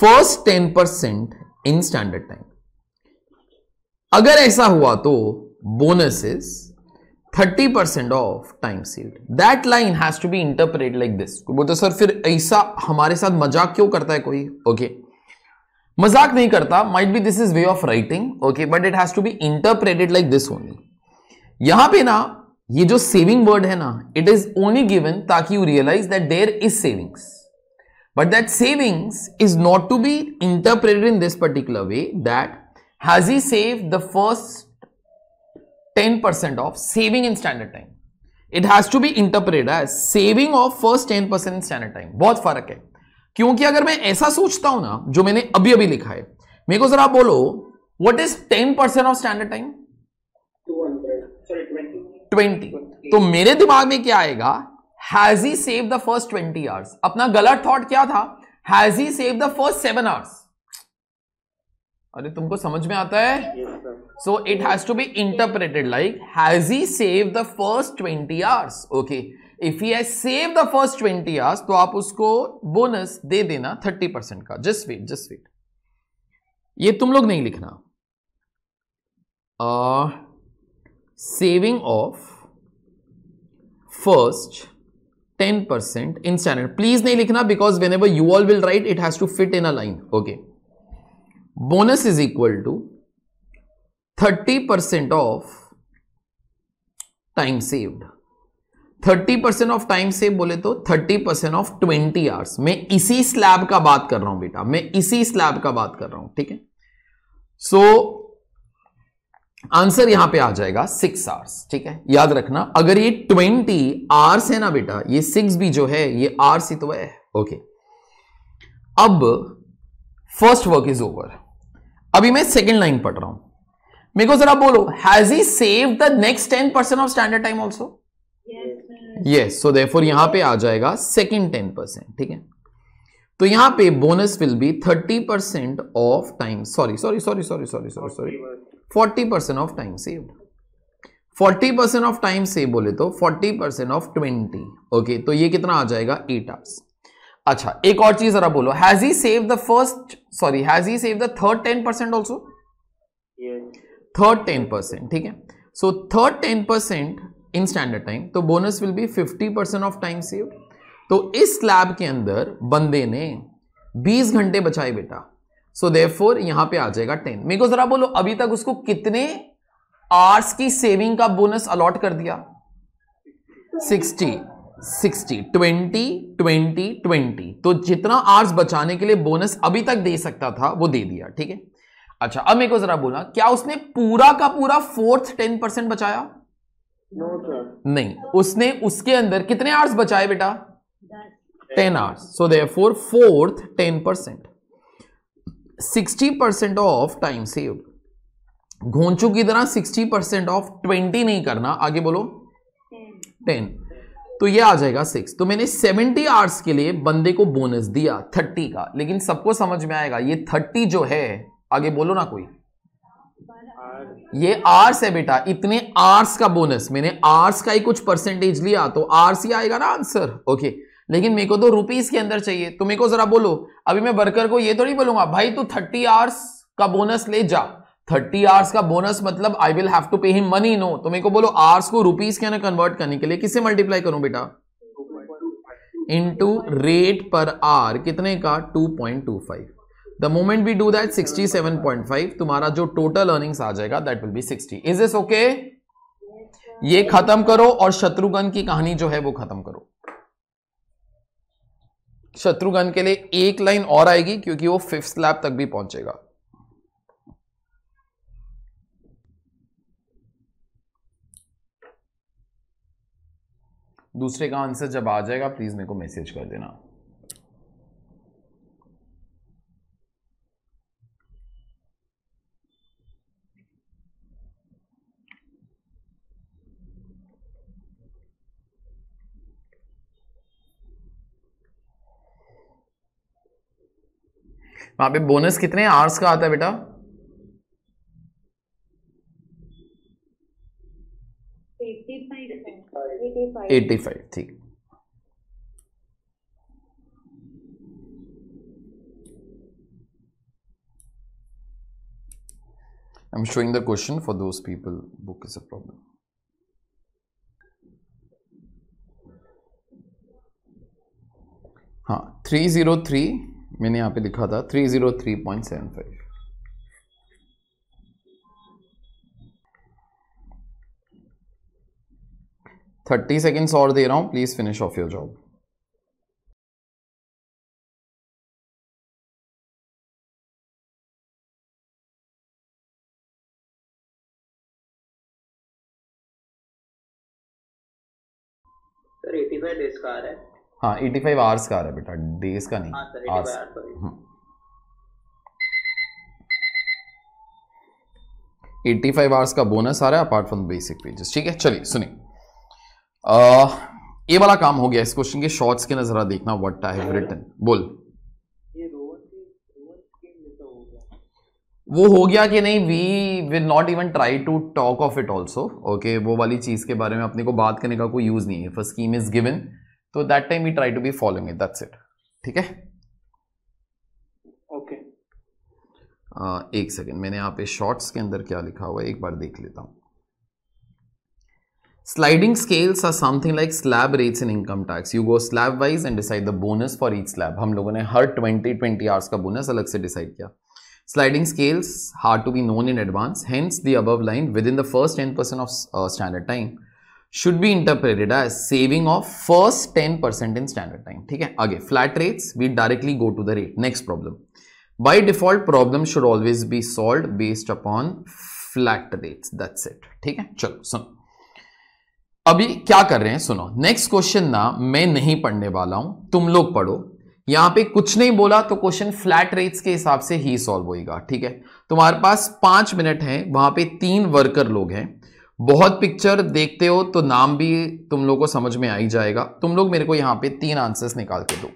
Speaker 2: first ten percent in standard time अगर ऐसा हुआ तो bonus is thirty percent of time saved that line has to be interpret like this बोलते सर फिर ऐसा हमारे साथ मजाक क्यों करता है कोई ओके okay. मजाक नहीं करता might be this is way of writing okay but it has to be interpreted like this only यहां पे ना ये जो सेविंग वर्ड है ना इट इज ओनली गिवन ताकि you realise that there is savings but that savings is not to be interpreted in this particular way that has he save the first ten percent of saving in standard time it has to be interpret as saving of first ten percent in standard time बहुत फर्क है क्योंकि अगर मैं ऐसा सोचता हूं ना जो मैंने अभी अभी लिखा है मेरे को जरा बोलो what is ten percent of standard time twenty तो मेरे दिमाग में क्या आएगा has he save the first twenty hours अपना गलत थॉट क्या था has he save the first seven hours अरे तुमको समझ में आता है so it has to be interpreted like has he save the first twenty hours okay if you has save the first twenty hours तो आप उसको बोनस दे देना थर्टी परसेंट का जस्ट वेट जस्ट वेट ये तुम लोग नहीं लिखना uh, saving of first ten percent in standard please नहीं लिखना because whenever you all will write it has to fit in a line okay bonus is equal to thirty percent of time saved thirty percent of time save बोले तो thirty percent of twenty hours मैं इसी slab का बात कर रहा हूं बेटा मैं इसी स्लैब का बात कर रहा हूं ठीक है सो आंसर यहां पे आ जाएगा सिक्स आवर्स ठीक है याद रखना अगर ये ट्वेंटी आवर्स है ना बेटा ये सिक्स भी जो है ये आर ही तो है ओके अब फर्स्ट वर्क इज ओवर अभी मैं सेकेंड लाइन पढ़ रहा हूं मेरे को जरा बोलो has he save the next ten percent of standard time also yes so therefore यहां पे आ जाएगा सेकेंड टेन परसेंट ठीक है तो यहां पे bonus will be thirty percent of time sorry sorry sorry sorry sorry sorry sorry forty percent of time save forty percent of time save बोले तो forty percent of twenty okay तो ये कितना आ जाएगा एट आवर्स अच्छा एक और चीज जरा बोलो has he save the first sorry has he save the third ten percent also third ten percent ठीक है so third ten percent in standard time तो bonus will be fifty percent of time save तो इस lab के अंदर बंदे ने बीस घंटे बचाए बेटा सो फोर यहां पर आ जाएगा टेन मेरे को जरा बोलो अभी तक उसको कितने आर्स की सेविंग का बोनस अलॉट कर दिया sixty sixty twenty twenty twenty तो जितना आर्स बचाने के लिए बोनस अभी तक दे सकता था वो दे दिया ठीक है अच्छा अब मेरे को जरा बोला क्या उसने पूरा का पूरा फोर्थ टेन परसेंट बचाया no, नहीं उसने उसके अंदर कितने आर्स बचाए बेटा ten hours so they four fourth ten percent sixty percent of time save घोंचू की तरह सिक्सटी परसेंट ऑफ ट्वेंटी नहीं करना आगे बोलो टेन तो ये आ जाएगा सिक्स तो मैंने सेवेंटी आवर्स के लिए बंदे को बोनस दिया थर्टी का लेकिन सबको समझ में आएगा ये थर्टी जो है आगे बोलो ना कोई ये आर्स है बेटा इतने आर्स का बोनस मैंने आर्स का ही कुछ परसेंटेज लिया तो आर्स ही आएगा ना आंसर ओके लेकिन मेरे को तो रुपीज के अंदर चाहिए तो मेरे को जरा बोलो अभी मैं वर्कर को ये थोड़ी बोलूंगा भाई तू थर्टी आवर्स का बोनस ले जा थर्टी आवर्स का बोनस मतलब I will have to pay him money no तो मेरे को बोलो आवर्स को रुपीज के अंदर कन्वर्ट करने के लिए किससे मल्टीप्लाई करूं बेटा इंटू रेट पर आर कितने का five the moment we do that five तुम्हारा जो टोटल अर्निंग्स आ जाएगा that will be sixty is is okay ये खत्म करो और शत्रुघ्न की कहानी जो है वो खत्म करो शत्रुघ्न के लिए एक लाइन और आएगी क्योंकि वो फिफ्थ स्लैब तक भी पहुंचेगा दूसरे का आंसर जब आ जाएगा प्लीज मेरे को मैसेज कर देना वहां पे बोनस कितने आर्स का आता है बेटा एटी फाइव ठीक
Speaker 1: I'm showing the question for
Speaker 2: those people. Book is a problem. हाँ थ्री जीरो थ्री मैंने यहाँ पे लिखा था three zero three point seven five
Speaker 1: thirty seconds और दे रहा हूँ please finish off your job
Speaker 3: sir 85 days का आ रहा है हाँ एटी
Speaker 2: फाइव आवर्स का आ रहा है बेटा डेज का नहीं आवर्स एटी फाइव आवर्स का बोनस आ रहा है अपार्ट फ्रॉम बेसिक पेजेस ठीक है चलिए सुनिए ये वाला काम हो गया इस क्वेश्चन के शॉर्ट्स के ना देखना व्हाट आई हैव रिटन बोल तो वो हो गया कि नहीं we will not even try to talk of it also okay वो वाली चीज़ के बारे में अपने को बात करने का कोई यूज़ नहीं है फर्स्ट स्कीम इज़ गिवन तो that time he try to be following it that's it ठीक है ओके एक सेकेंड मैंने यहाँ पे शॉर्ट्स के अंदर क्या लिखा हुआ है एक बार देख लेता हूँ sliding scales are something like slab rates in income tax you go slab wise and decide the bonus for each slab हम लोगों ने हर ट्वेंटी ट्वेंटी आवर्स का बोनस अलग से डिसाइड किया sliding scales hard to be known in advance hence the above line within the first ten percent of standard time should be interpreted as saving of first 10% in standard time ठीक है आगे flat rates we directly go to the rate next problem by default problem should always be solved based upon flat rates that's it ठीक है चलो सुनो अभी क्या कर रहे हैं सुनो नेक्स्ट क्वेश्चन ना मैं नहीं पढ़ने वाला हूं तुम लोग पढ़ो यहां पे कुछ नहीं बोला तो क्वेश्चन फ्लैट रेट्स के हिसाब से ही सॉल्व होएगा ठीक है तुम्हारे पास पांच मिनट है वहां पे तीन वर्कर लोग हैं बहुत पिक्चर देखते हो तो नाम भी तुम लोग को समझ में आ ही जाएगा तुम लोग मेरे को यहां पे तीन आंसर्स निकाल के दो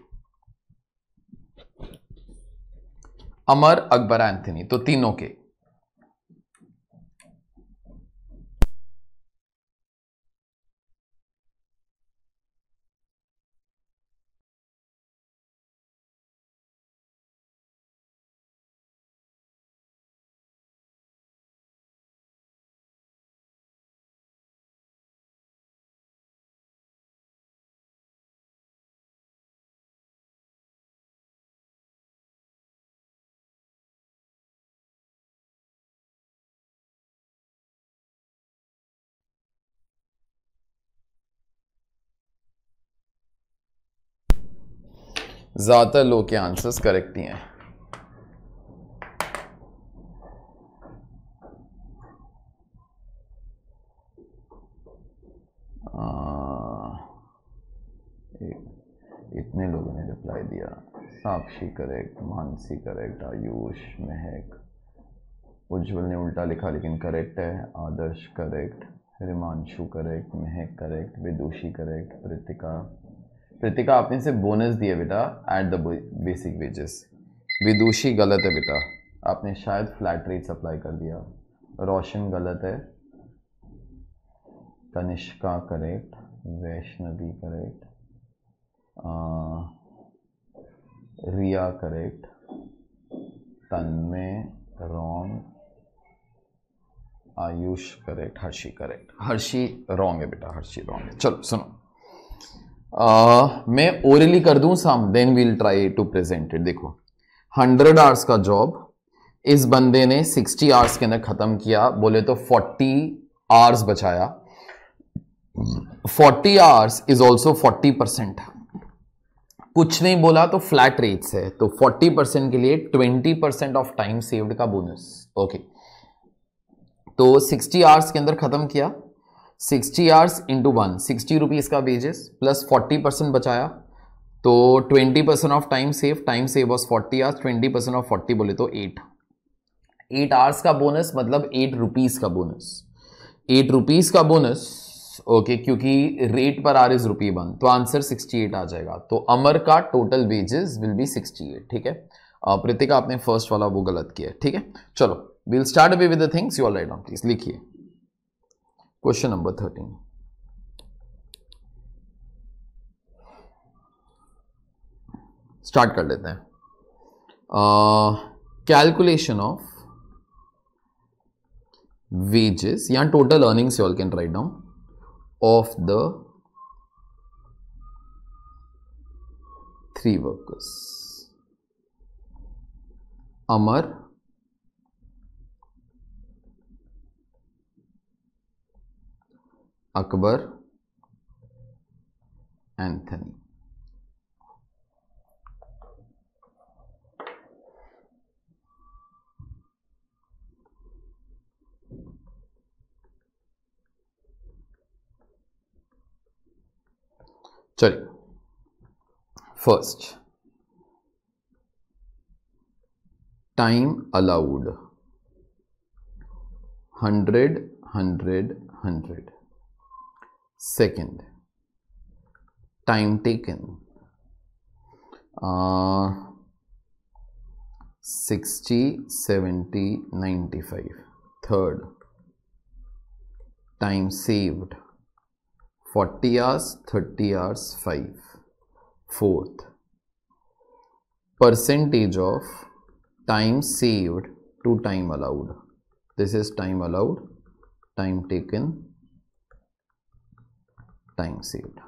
Speaker 1: अमर अकबर एंथनी तो तीनों के ज़्यादातर लोग के आंसर्स करेक्ट ही हैं इतने लोगों ने रिप्लाई दिया साक्षी करेक्ट मानसी
Speaker 2: करेक्ट आयुष महक उज्ज्वल ने उल्टा लिखा लेकिन करेक्ट है Adarsh correct Rimanshu correct Mahak correct Vidushi correct Pratika Kritika आपने से बोनस दिया बेटा at the basic wages Vidushi गलत है बेटा आपने शायद फ्लैट रेट सप्लाई कर दिया रोशन गलत
Speaker 1: है Tanishka correct Vaishnavi correct Riya correct Tanmay wrong Ayush correct Harshi correct Harshi wrong है बेटा हर्षी रॉन्ग है चलो सुनो
Speaker 2: मैं ओरली कर दूं some then we'll try to present it देखो हंड्रेड आवर्स का जॉब इस बंदे ने सिक्सटी आवर्स के अंदर ख़त्म किया बोले तो फोर्टी आवर्स बचाया forty hours is also forty percent कुछ नहीं बोला तो फ्लैट रेट्स है तो फोर्टी परसेंट के लिए twenty percent of time saved का बोनस ओके तो सिक्सटी आवर्स के अंदर ख़त्म किया sixty hours into one sixty rupees का वेजेस प्लस फोर्टी परसेंट बचाया तो twenty percent of time save time save was forty hours twenty percent of forty बोले तो एट एट आवर्स का बोनस मतलब एट रुपीज़ का बोनस एट रुपीज़ का bonus okay okay, क्योंकि rate per hour is rupee one तो answer sixty eight आ जाएगा तो अमर का total wages will be sixty eight ठीक है प्रीतिका आपने फर्स्ट वाला वो गलत किया ठीक है चलो विल स्टार्ट अभी with the things you all right on please लिखिए क्वेश्चन नंबर थर्टीन स्टार्ट कर लेते हैं कैलकुलेशन ऑफ वेजेस या total earnings you all can write down of the
Speaker 1: three workers Amar Akbar Anthony चलिए first time allowed hundred
Speaker 2: hundred hundred second time taken uh, 60 70 95 third time saved 40 hours 30 hours 5 fourth percentage of time saved to time allowed this is time allowed time taken time saved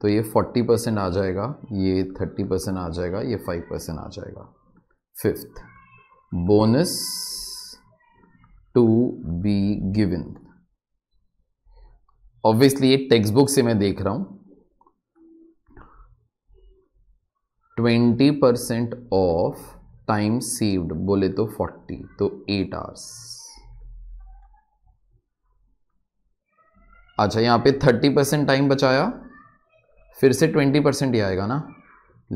Speaker 2: तो ये 40 percent आ जाएगा ये 30 percent आ जाएगा ये 5 percent आ जाएगा fifth bonus to be given obviously ये टेक्स्ट बुक से मैं देख रहा हूं twenty percent of time saved बोले तो फोर्टी तो एट आवर्स अच्छा यहाँ पे थर्टी परसेंट टाइम बचाया फिर से ट्वेंटी परसेंट ही आएगा ना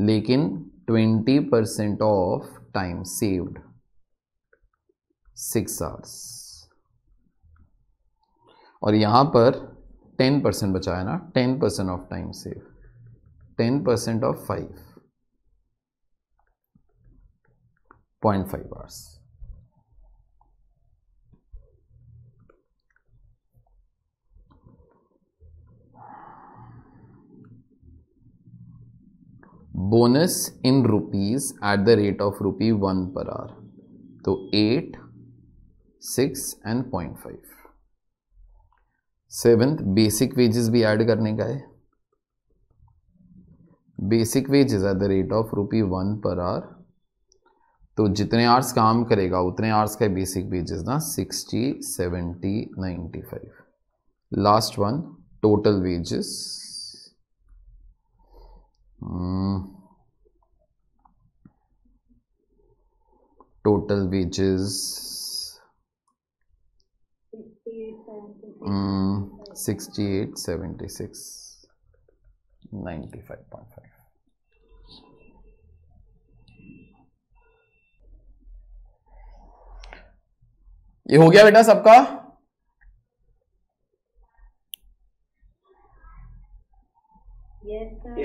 Speaker 2: लेकिन twenty percent of time saved six hours और यहाँ पर टेन परसेंट बचाया ना ten percent of time save ten percent of five
Speaker 1: point five hours
Speaker 2: bonus in rupees at the rate of rupee one per hour तो eight six and point five seventh basic wages भी add करने का है basic wages at the rate of rupee one per hour तो जितने hours काम करेगा उतने आर्स का बेसिक वेजेस ना sixty seventy
Speaker 1: ninety five last one total wages total wages
Speaker 2: sixty eight seventy six ninety five point five
Speaker 1: ये हो गया बेटा सबका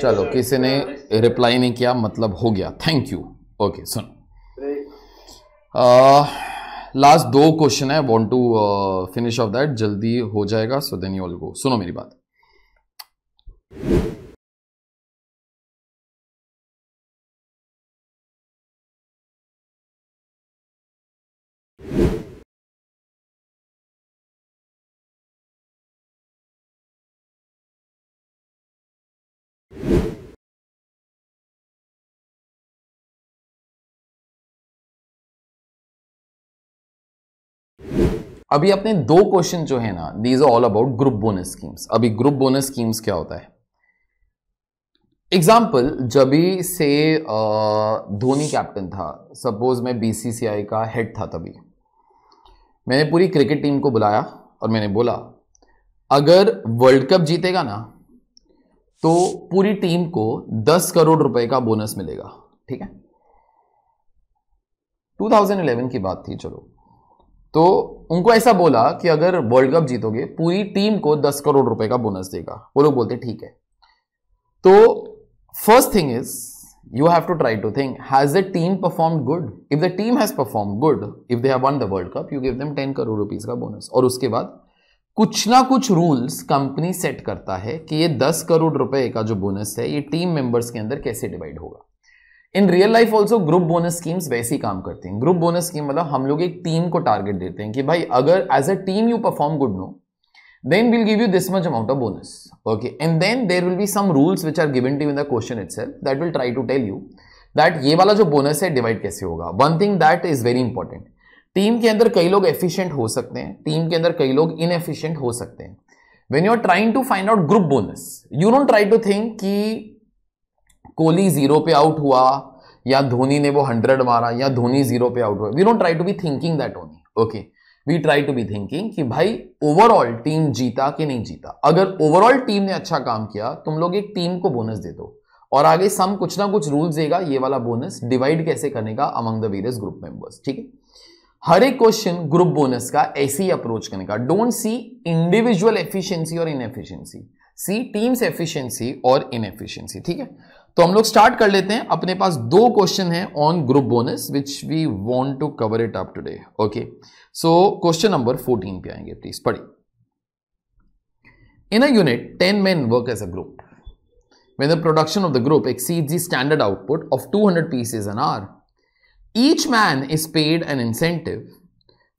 Speaker 1: चलो
Speaker 2: किसी ने रिप्लाई नहीं किया मतलब हो गया थैंक यू ओके सुनो लास्ट दो क्वेश्चन है want to finish off that जल्दी हो जाएगा so then you all go सुनो मेरी बात
Speaker 1: अभी अपने दो क्वेश्चन जो है ना these are all about group bonus schemes अभी ग्रुप बोनस स्कीम्स क्या होता है
Speaker 2: एग्जाम्पल जब भी से धोनी कैप्टन था सपोज मैं बीसीसीआई का हेड था तभी मैंने पूरी क्रिकेट टीम को बुलाया और मैंने बोला अगर वर्ल्ड कप जीतेगा ना तो पूरी टीम को 10 करोड़ रुपए का बोनस मिलेगा ठीक है 2011 की बात थी चलो तो उनको ऐसा बोला कि अगर वर्ल्ड कप जीतोगे पूरी टीम को दस करोड़ रुपए का बोनस देगा वो लोग बोलते ठीक है तो first thing is you have to try to think has the team perform good if the team has perform good if they have won the world cup you give them ten crore rupees का bonus और उसके बाद कुछ ना कुछ rules company set करता है कि ये दस करोड़ रुपए का जो बोनस है ये टीम मेंबर्स के अंदर कैसे डिवाइड होगा in real life also group bonus schemes वैसे ही काम करते हैं ग्रुप बोनस स्कीम मतलब हम लोग एक टीम को टारगेट देते हैं कि भाई अगर as a team you perform good no then will give you this much amount of bonus okay and then there will be some rules which are given to in the question it itself that will try to tell you that ये वाला जो bonus है divide कैसे होगा one thing that is very important team के अंदर कई लोग एफिशिएंट हो सकते हैं टीम के अंदर कई लोग इनएफिशिएंट हो सकते हैं when you are trying to find out group bonus you don't try to think कि कोहली जीरो पे आउट हुआ या धोनी ने वो हंड्रेड मारा या धोनी जीरो पे आउट हुआ we don't try to be thinking that only okay we try to be thinking कि भाई ओवरऑल टीम जीता कि नहीं जीता अगर ओवरऑल टीम ने अच्छा काम किया तुम लोग एक टीम को बोनस दे दो और आगे सम कुछ ना कुछ रूल्स देगा ये वाला बोनस डिवाइड कैसे करने का among the various group members ठीक है हर एक क्वेश्चन ग्रुप बोनस का ऐसे ही अप्रोच करने का डोंट सी इंडिविजुअल एफिशिएंसी और इनएफिशिएंसी सी टीम्स एफिशिएंसी और इनएफिशिएंसी ठीक है तो हम लोग स्टार्ट कर लेते हैं अपने पास दो क्वेश्चन है on group bonus which we want to cover it up today okay so question number fourteen पे आएंगे प्लीज पढ़ी in a unit men work as a group when the production of the group exceeds standard output of 200 pieces an hour each man is paid an incentive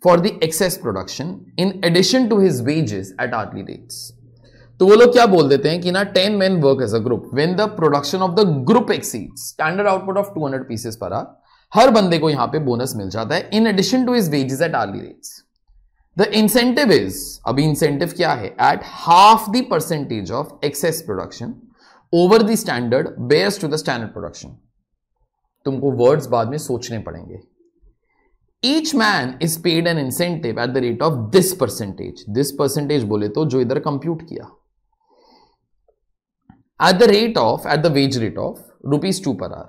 Speaker 2: for the excess production in addition to his wages at hourly rates तो वो लोग क्या बोल देते हैं कि ना ten man work as a group when the production of the group exceed standard output of two hundred pieces per hour हर बंदे को यहां पे बोनस मिल जाता है in addition to his wages at hourly rates the incentive is अभी incentive क्या है at half the percentage of excess production over the standard bears to the standard production तुमको वर्ड्स बाद में सोचने पड़ेंगे each man is paid an incentive at the rate of this percentage this percentage बोले तो जो इधर कंप्यूट किया at the rate of at the wage rate of rupees two per hour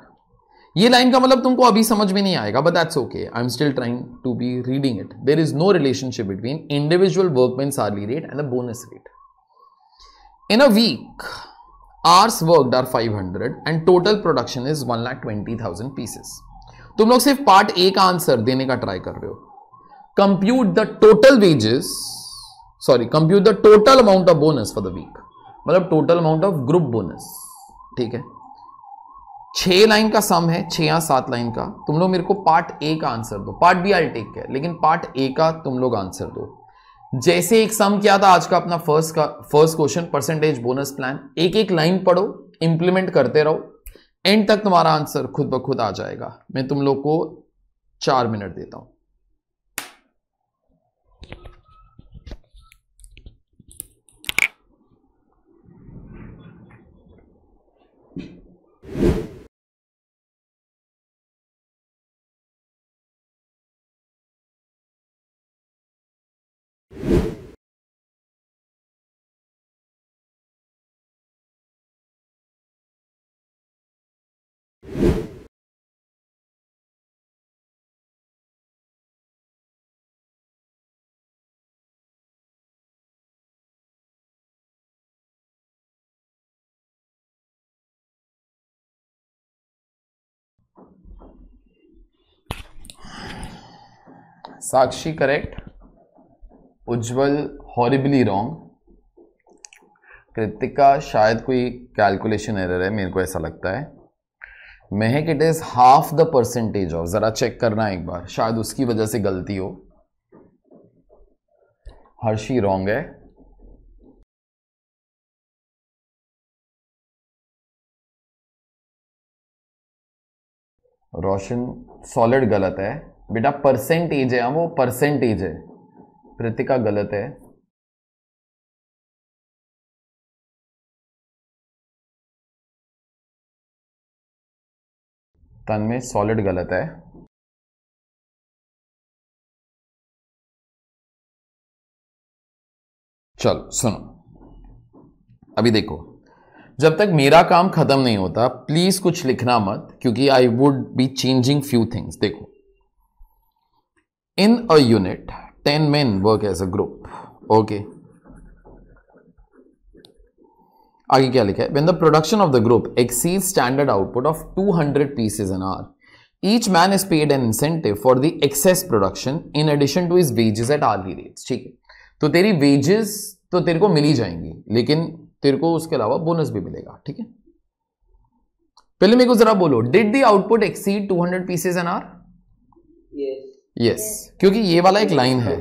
Speaker 2: ये लाइन का मतलब तुमको अभी समझ में नहीं आएगा but that's okay I am still trying to be reading it there is no relationship between individual workmen hourly rate and a bonus rate in work are five hundred and total production is one production twenty thousand pieces तुम लोग सिर्फ part A का answer देने का try कर रहे हो compute the total wages sorry compute the total amount of bonus for the week मतलब total amount of group bonus ठीक है छह लाइन का सम है छह या सात लाइन का तुम लोग मेरे को पार्ट ए का आंसर दो part B I take care लेकिन पार्ट ए का तुम लोग आंसर दो जैसे एक सम किया था आज का अपना फर्स्ट का first question percentage bonus plan एक एक लाइन पढ़ो इंप्लीमेंट करते रहो एंड तक तुम्हारा आंसर खुद ब खुद आ जाएगा मैं तुम लोग को चार मिनट देता हूं
Speaker 1: Sakshi correct Ujjwal
Speaker 2: horribly wrong Kritika शायद कोई कैलकुलेशन एरर है मेरे को ऐसा लगता है महक it is half the percentage of ज़रा चेक
Speaker 1: करना एक बार शायद उसकी वजह से गलती हो हर्षी रॉन्ग है रोशन सॉलिड गलत है बेटा परसेंटेज है वो परसेंटेज है प्रतिका गलत है
Speaker 3: तन में सॉलिड गलत है
Speaker 2: चलो सुनो अभी देखो जब तक मेरा काम खत्म नहीं होता प्लीज कुछ लिखना मत क्योंकि I would be changing few things देखो in a unit 10 men work as a group okay आगे क्या लिखा है when the production of the group exceed standard output of 200 pieces an hour each man is paid an incentive for the excess production in addition to his wages at hourly rates ठीक है तो तेरी wages तो तेरे को मिली जाएंगी लेकिन तेरे को उसके अलावा बोनस भी मिलेगा ठीक है पहले मेरे को जरा बोलो did the output exceed 200 pieces an hour yes yes क्योंकि ये वाला एक लाइन है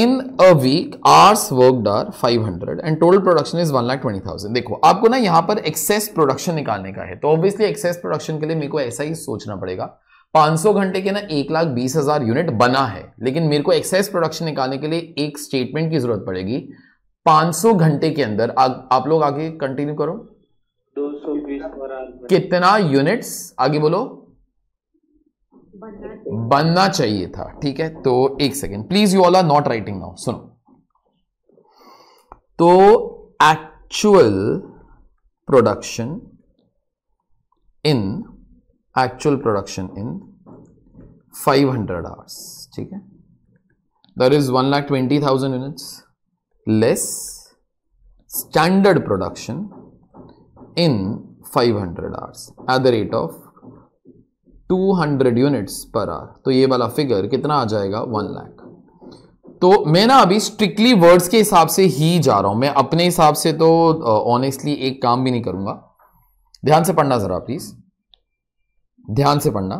Speaker 2: in a week hours work are 500 and total production is one lakh twenty thousand देखो आपको ना यहाँ पर एक्सेस प्रोडक्शन निकालने का है तो ऑब्वियसली एक्सेस प्रोडक्शन के लिए मेरे को ऐसा ही सोचना पड़ेगा 500 घंटे के ना एक लाख बीस हजार यूनिट बना है लेकिन मेरे को एक्सेस प्रोडक्शन निकालने के लिए एक स्टेटमेंट की जरूरत पड़ेगी 500 घंटे के अंदर आ, आप लोग आगे कंटिन्यू करो
Speaker 3: 220 कितना
Speaker 2: यूनिट्स आगे बोलो बनना चाहिए था ठीक है तो एक second please you all are not writing now सुनो तो
Speaker 1: actual
Speaker 2: production in actual production in 500 hundred hours ठीक है there is one lakh twenty thousand units less standard production in 500 hundred hours at the rate of 200 units per hour तो ये वाला figure कितना आ जाएगा one lakh तो मैं ना अभी स्ट्रिक्टली वर्ड्स के हिसाब से ही जा रहा हूं मैं अपने हिसाब से तो ऑनेस्टली uh, एक काम भी नहीं करूंगा ध्यान से पढ़ना ज़रा प्लीज़ ध्यान से पढ़ना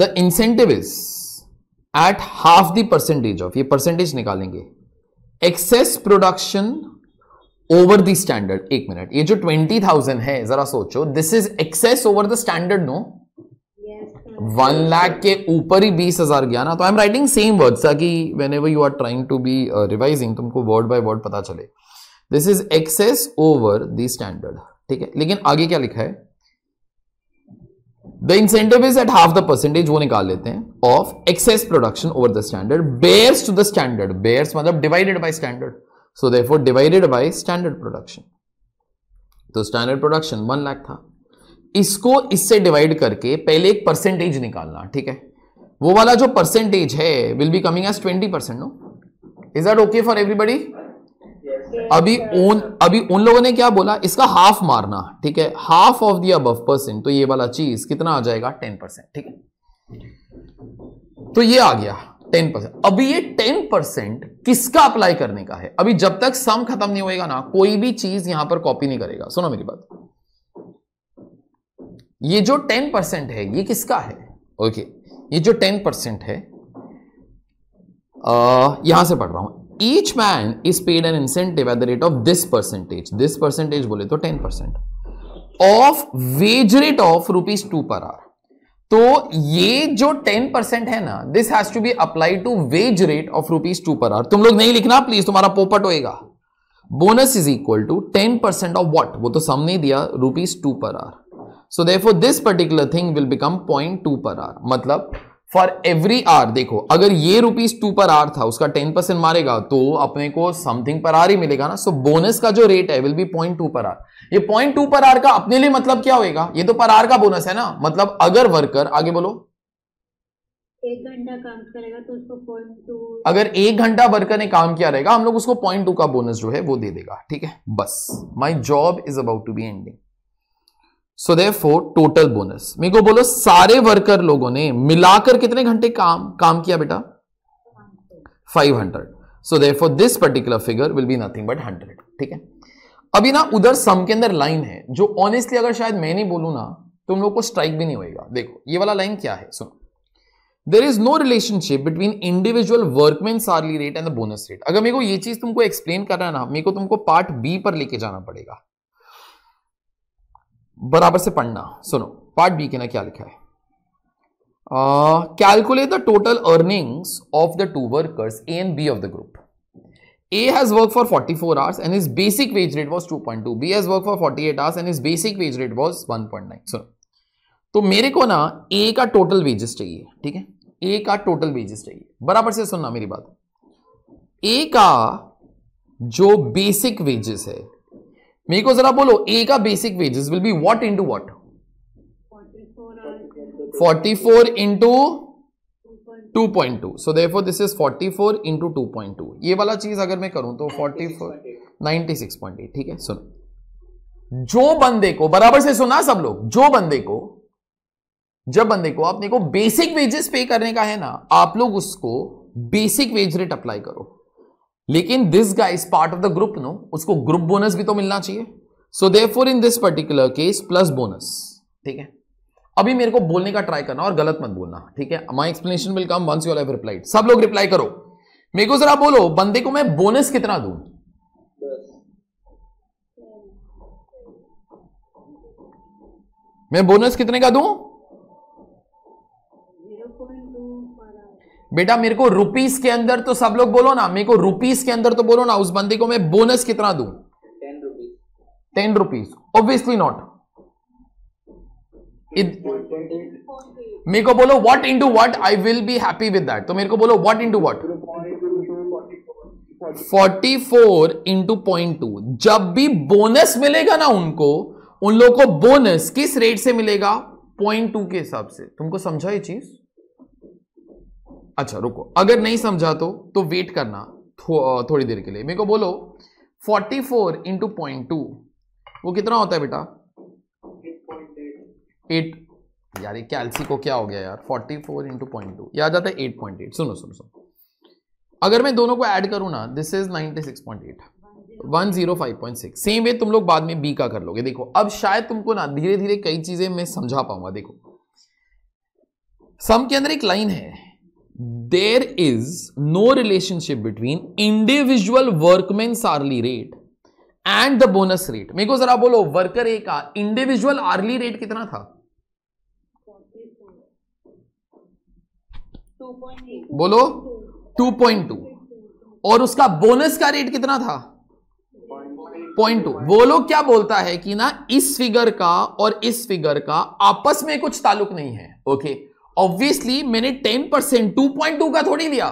Speaker 2: the incentive is at half the percentage of ये परसेंटेज निकालेंगे excess production over the standard एक मिनट ये जो ट्वेंटी थाउजेंड है जरा सोचो this is excess over the standard no one lakh के ऊपर ही बीस हज़ार गया ना तो I am writing same word ताकि whenever you are trying to be revising तुमको वर्ड बाय वर्ड पता चले this is excess over the standard ठीक है लेकिन आगे क्या लिखा है the incentive is at half the percentage वो निकाल लेते हैं of excess production over the standard bears to the standard bears मतलब divided by standard so there divided by standard production तो स्टैंडर्ड प्रोडक्शन वन लाख था इसको इससे डिवाइड करके पहले एक परसेंटेज निकालना ठीक है वो वाला जो परसेंटेज है will be coming as twenty percent no is that okay for everybody अभी उन अभी उन लोगों ने क्या बोला इसका हाफ मारना ठीक है half of the above percent तो ये वाला चीज कितना आ जाएगा टेन परसेंट ठीक है तो ये आ गया टेन परसेंट अभी ये टेन परसेंट किसका अप्लाई करने का है अभी जब तक सम खत्म नहीं होएगा ना कोई भी चीज यहां पर कॉपी नहीं करेगा सुनो मेरी बात ये जो टेन परसेंट है ये किसका है ओके ये जो टेन परसेंट है आ, यहां से पढ़ रहा हूं each man is paid an incentive at the rate of this percentage this percentage बोले तो ten percent of wage rate of rupees two per hour तो ये जो टेन परसेंट है ना this has to be apply to wage rate of rupees two per hour तुम लोग नहीं लिखना प्लीज तुम्हारा पोपट होएगा bonus is equal to ten percent of what वो तो सामने दिया rupees two per hour so therefore this particular thing will become point two per hour मतलब फॉर एवरी आर देखो अगर ये रुपीज टू पर आर था उसका टेन परसेंट मारेगा तो अपने को समथिंग पर आर ही मिलेगा ना सो so, बोनस का जो रेट है will be point two per hour ये पॉइंट टू पर आर का अपने लिए मतलब क्या होएगा ये तो पर आर का बोनस है ना मतलब अगर वर्कर आगे बोलो
Speaker 3: एक घंटा काम करेगा तो उसको पॉइंट टू
Speaker 2: अगर एक घंटा वर्कर ने काम किया रहेगा हम लोग उसको पॉइंट टू का बोनस जो है वो दे देगा ठीक है बस my job is about to be ending so they therefore total bonus मेरे को बोलो सारे वर्कर लोगों ने मिलाकर कितने घंटे काम काम किया बेटा 500 so they therefore this particular figure will be nothing but 100 ठीक है अभी ना उधर सम के अंदर लाइन है जो ऑनेस्टली अगर शायद मैं नहीं बोलू ना तुम तो लोग को स्ट्राइक भी नहीं होगा देखो ये वाला लाइन क्या है सुनो there is no relationship between individual workman hourly rate and the bonus rate अगर मेरे को ये चीज तुमको एक्सप्लेन करना है ना मेरे को तुमको पार्ट बी पर लेके जाना पड़ेगा बराबर से पढ़ना सुनो पार्ट बी के ना क्या लिखा है calculate the total earnings of the two workers A and B of the group A has work for 44 four hours and hours and his basic wage rate was 2.2. B has worked for 48 his basic wage rate was one point nine सुनो तो मेरे को ना ए का total wages चाहिए ठीक है ए का टोटल वेजेस चाहिए बराबर से सुनना मेरी बात ए का जो बेसिक वेजेस है मेरे को जरा बोलो ए का basic wages will be what into what 44 into 2.2 so therefore this is 44 into 2.2 ये वाला चीज अगर मैं करूं तो 44 96.8 ठीक है सुनो जो बंदे को बराबर से सुना सब लोग जो बंदे को जब बंदे को आपने को बेसिक वेजेस पे करने का है ना आप लोग उसको बेसिक वेज रेट अप्लाई करो लेकिन this guy is part of the group no उसको ग्रुप बोनस भी तो मिलना चाहिए so they four in this particular case plus bonus ठीक है अभी मेरे को बोलने का ट्राई करना और गलत मत बोलना ठीक है my explanation will come once you replied सब लोग रिप्लाई करो मेरे को जरा बोलो बंदे को मैं बोनस कितना दू मैं बोनस कितने का दूं बेटा मेरे को रुपीस के अंदर तो सब लोग बोलो ना मेरे को रुपीस के अंदर तो बोलो ना उस बंदे को मैं बोनस कितना दू
Speaker 3: ten rupees
Speaker 2: ten rupees obviously not मेरे को बोलो what into what I will be happy with that तो मेरे को बोलो what into what forty four into point two जब भी बोनस मिलेगा ना उनको उन लोगों को बोनस किस रेट से मिलेगा पॉइंट टू के हिसाब से तुमको समझा ये चीज अच्छा रुको अगर नहीं समझा तो तो वेट करना थो, थोड़ी देर के लिए मेरे को बोलो 44 फोर इंटू पॉइंट टू वो कितना होता है बेटा 8 यार ये कैलसी को क्या हो गया यार 44 फोर इंटू पॉइंट टू यह आ जाता है 8.8 सुनो सुनो सुनो अगर मैं दोनों को ऐड करूँ ना दिस इज 96.8 105.6 सेम वे तुम लोग बाद में बी का कर लोगे देखो अब शायद तुमको ना धीरे धीरे कई चीजें मैं समझा पाऊंगा देखो सम के अंदर एक लाइन है there is no relationship between individual workman hourly rate and the bonus rate मेरे को जरा बोलो वर्कर ए का इंडिविजुअल आर्ली रेट कितना था बोलो 2.2 और उसका बोनस का रेट कितना था पॉइंट टू वो लोग क्या बोलता है कि ना इस फिगर का और इस फिगर का आपस में कुछ ताल्लुक नहीं है ओके okay? ऑब्वियसली मैंने ten percent two point two का थोड़ी लिया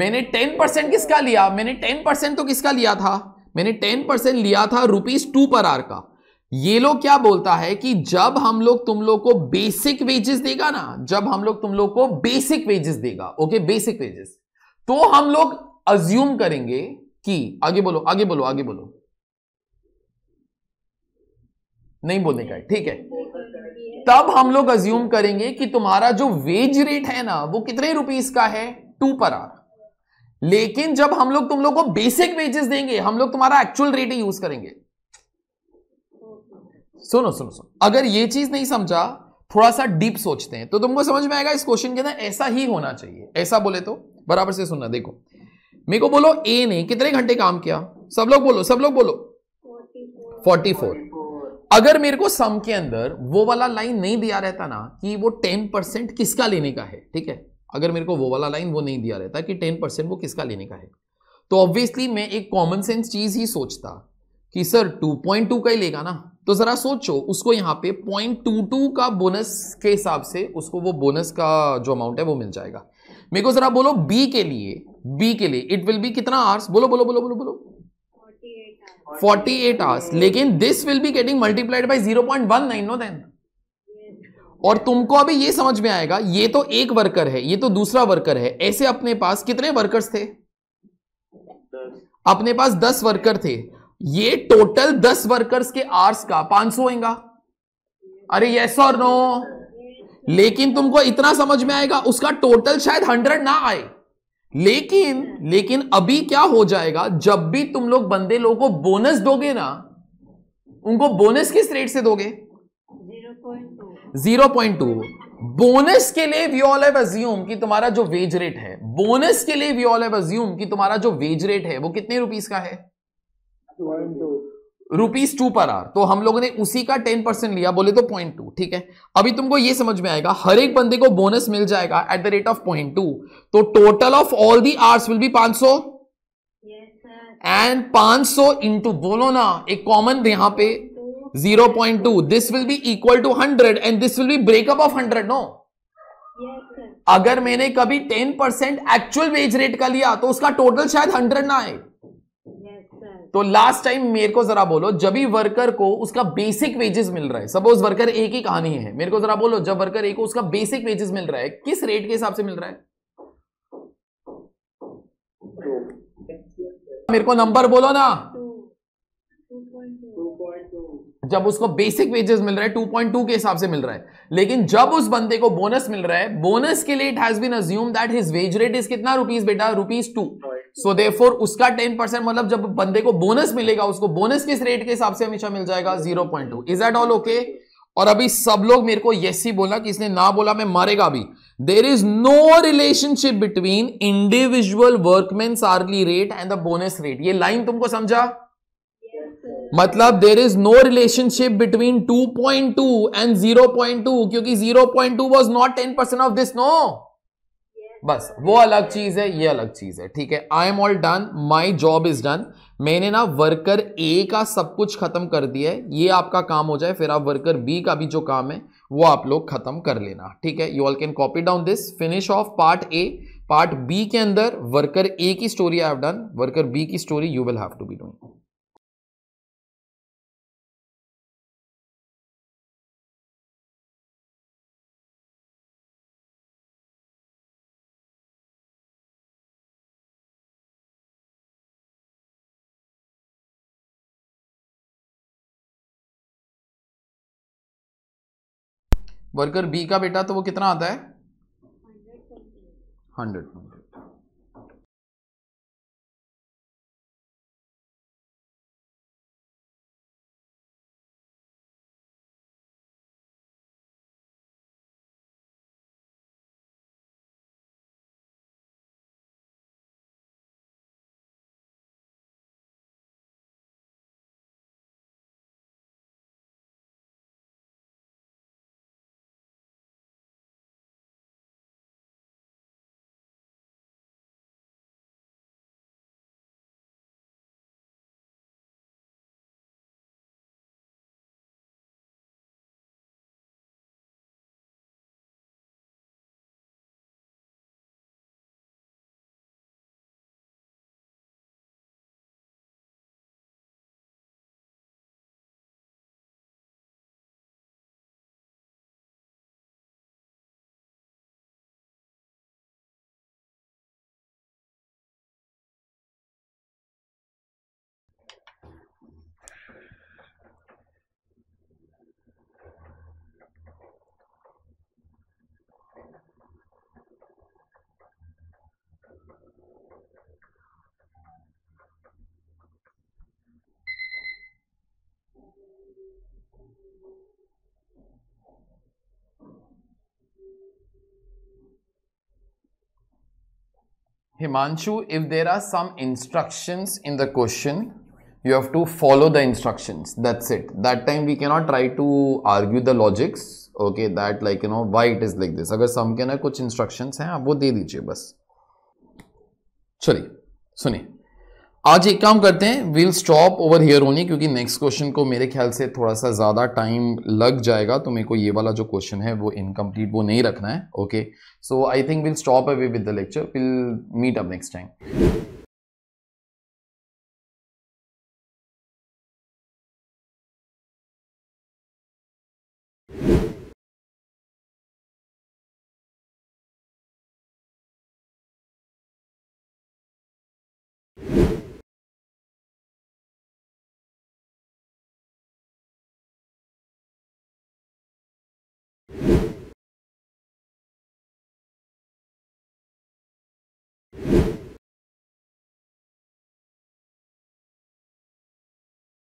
Speaker 2: मैंने टेन परसेंट किसका लिया मैंने टेन परसेंट तो किसका लिया था मैंने टेन परसेंट लिया था रुपीज टू पर आर का ये लोग क्या बोलता है कि जब हम लोग तुम लोग को बेसिक वेजेस देगा ना जब हम लोग तुम लोग को बेसिक वेजेस देगा ओके बेसिक वेजेस तो हम लोग अज्यूम करेंगे कि आगे बोलो आगे बोलो आगे बोलो नहीं बोलने का है ठीक है तब हम लोग अज्यूम करेंगे कि तुम्हारा जो वेज रेट है ना वो कितने रुपीज का है टू पर आवर लेकिन जब हम लोग तुम लोग को बेसिक वेजेस देंगे हम लोग तुम्हारा एक्चुअल रेट ही यूज करेंगे सुनो सुनो सुनो अगर ये चीज नहीं समझा थोड़ा सा डीप सोचते हैं तो तुमको समझ में आएगा इस क्वेश्चन के अंदर ऐसा ही होना चाहिए ऐसा बोले तो बराबर से सुनना देखो मेरे को बोलो ए ने कितने घंटे काम किया सब लोग बोलो सब लोग बोलो फोर्टी फोर अगर मेरे को सम के अंदर वो वाला लाइन नहीं दिया रहता ना कि वो टेन परसेंट किसका लेने का है ठीक है अगर मेरे को वो वाला लाइन वो नहीं दिया रहता कि टेन परसेंट वो किसका लेने का है तो ऑब्वियसली मैं एक कॉमन सेंस चीज ही सोचता कि सर 2.2 का ही लेगा ना तो जरा सोचो उसको पॉइंट पे 0.22 का बोनस के हिसाब से उसको वो बोनस का जो अमाउंट है वो मिल जाएगा मेरे को जरा बोलो बी के लिए बी के लिए इट विल बी कितना आर्स बोलो बोलो बोलो बोलो बोलो फोर्टी एट आवर्स लेकिन this will be getting multiplied by zero point one nine no then और तुमको अभी ये समझ में आएगा ये तो एक वर्कर है ये तो दूसरा वर्कर है ऐसे अपने पास कितने वर्कर्स थे अपने पास दस वर्कर थे ये टोटल दस वर्कर्स के आर्स का पांच सौ होगा अरे यस और नो लेकिन तुमको इतना समझ में आएगा उसका टोटल शायद हंड्रेड ना आए लेकिन लेकिन अभी क्या हो जाएगा जब भी तुम लोग बंदे लोगों को बोनस दोगे ना उनको बोनस किस रेट से दोगे जीरो पॉइंट टू बोनस के लिए वी ऑल एव अज्यूम कि तुम्हारा जो वेज रेट है बोनस के लिए वी ऑल एव अज्यूम कि तुम्हारा जो वेज रेट है वो कितने रुपीज का है रुपीज टू पर आर तो हम लोगों ने उसी का टेन परसेंट लिया बोले तो पॉइंट टू ठीक है अभी तुमको ये समझ में आएगा हर एक बंदे को बोनस मिल जाएगा at the rate of point two तो total of all the hours will be पांच सौ एंड पांच सौ इंटू बोलो ना एक कॉमन यहां पे zero point two this will be equal to hundred and this will be breakup of hundred no अगर मैंने कभी ten percent actual wage rate का लिया तो उसका टोटल शायद हंड्रेड ना आए तो लास्ट टाइम मेरे को जरा बोलो जब भी वर्कर को उसका बेसिक वेजेस मिल रहा है सपोज वर्कर एक ही कहानी है मेरे को जरा बोलो जब वर्कर एक को उसका बेसिक वेजेस मिल रहा है किस रेट के हिसाब से मिल रहा है मेरे को नंबर बोलो ना जब उसको बेसिक वेजेस मिल रहा है 2.2 के हिसाब से मिल रहा है लेकिन जब उस बंदे को बोनस मिल रहा है बोनस के लिए it has been assumed that his wage rate is कितना रुपीज बेटा रुपीज टू सो देफोर उसका टेन परसेंट मतलब जब बंदे को बोनस मिलेगा उसको बोनस किस रेट के हिसाब से हमेशा मिल जाएगा zero point two is at all okay और अभी सब लोग मेरे को यस ही बोला कि इसने ना बोला मैं मारेगा अभी there is no relationship between individual workman hourly rate and the bonus rate ये लाइन तुमको समझा मतलब there is no relationship between 2.2 and 0.2 क्योंकि 0.2 was not ten percent of this no बस वो अलग चीज है ये अलग चीज है ठीक है I am all done my job is done मैंने ना वर्कर ए का सब कुछ खत्म कर दिया है ये आपका काम हो जाए फिर आप वर्कर बी का भी जो काम है वो आप लोग खत्म कर लेना ठीक है you all can copy down this finish of part A part B के अंदर वर्कर ए की story I have done worker B की story you will have to be doing
Speaker 1: worker B का बेटा तो वो कितना आता
Speaker 3: है hundred
Speaker 2: Himanshu, if there are some instructions in the question, you have to follow the instructions. That's it. That time we cannot try to argue the logics. Okay, that like you know why it is like this. अगर सम के ना कुछ instructions हैं आप वो दे दीजिए बस चलिए सुनिए आज एक काम करते हैं will stop over here only क्योंकि नेक्स्ट क्वेश्चन को मेरे ख्याल से थोड़ा सा ज़्यादा टाइम लग जाएगा तो मेरे को ये वाला जो क्वेश्चन
Speaker 1: है वो इनकम्प्लीट वो नहीं रखना है okay so I think will stop away with the lecture will meet up next time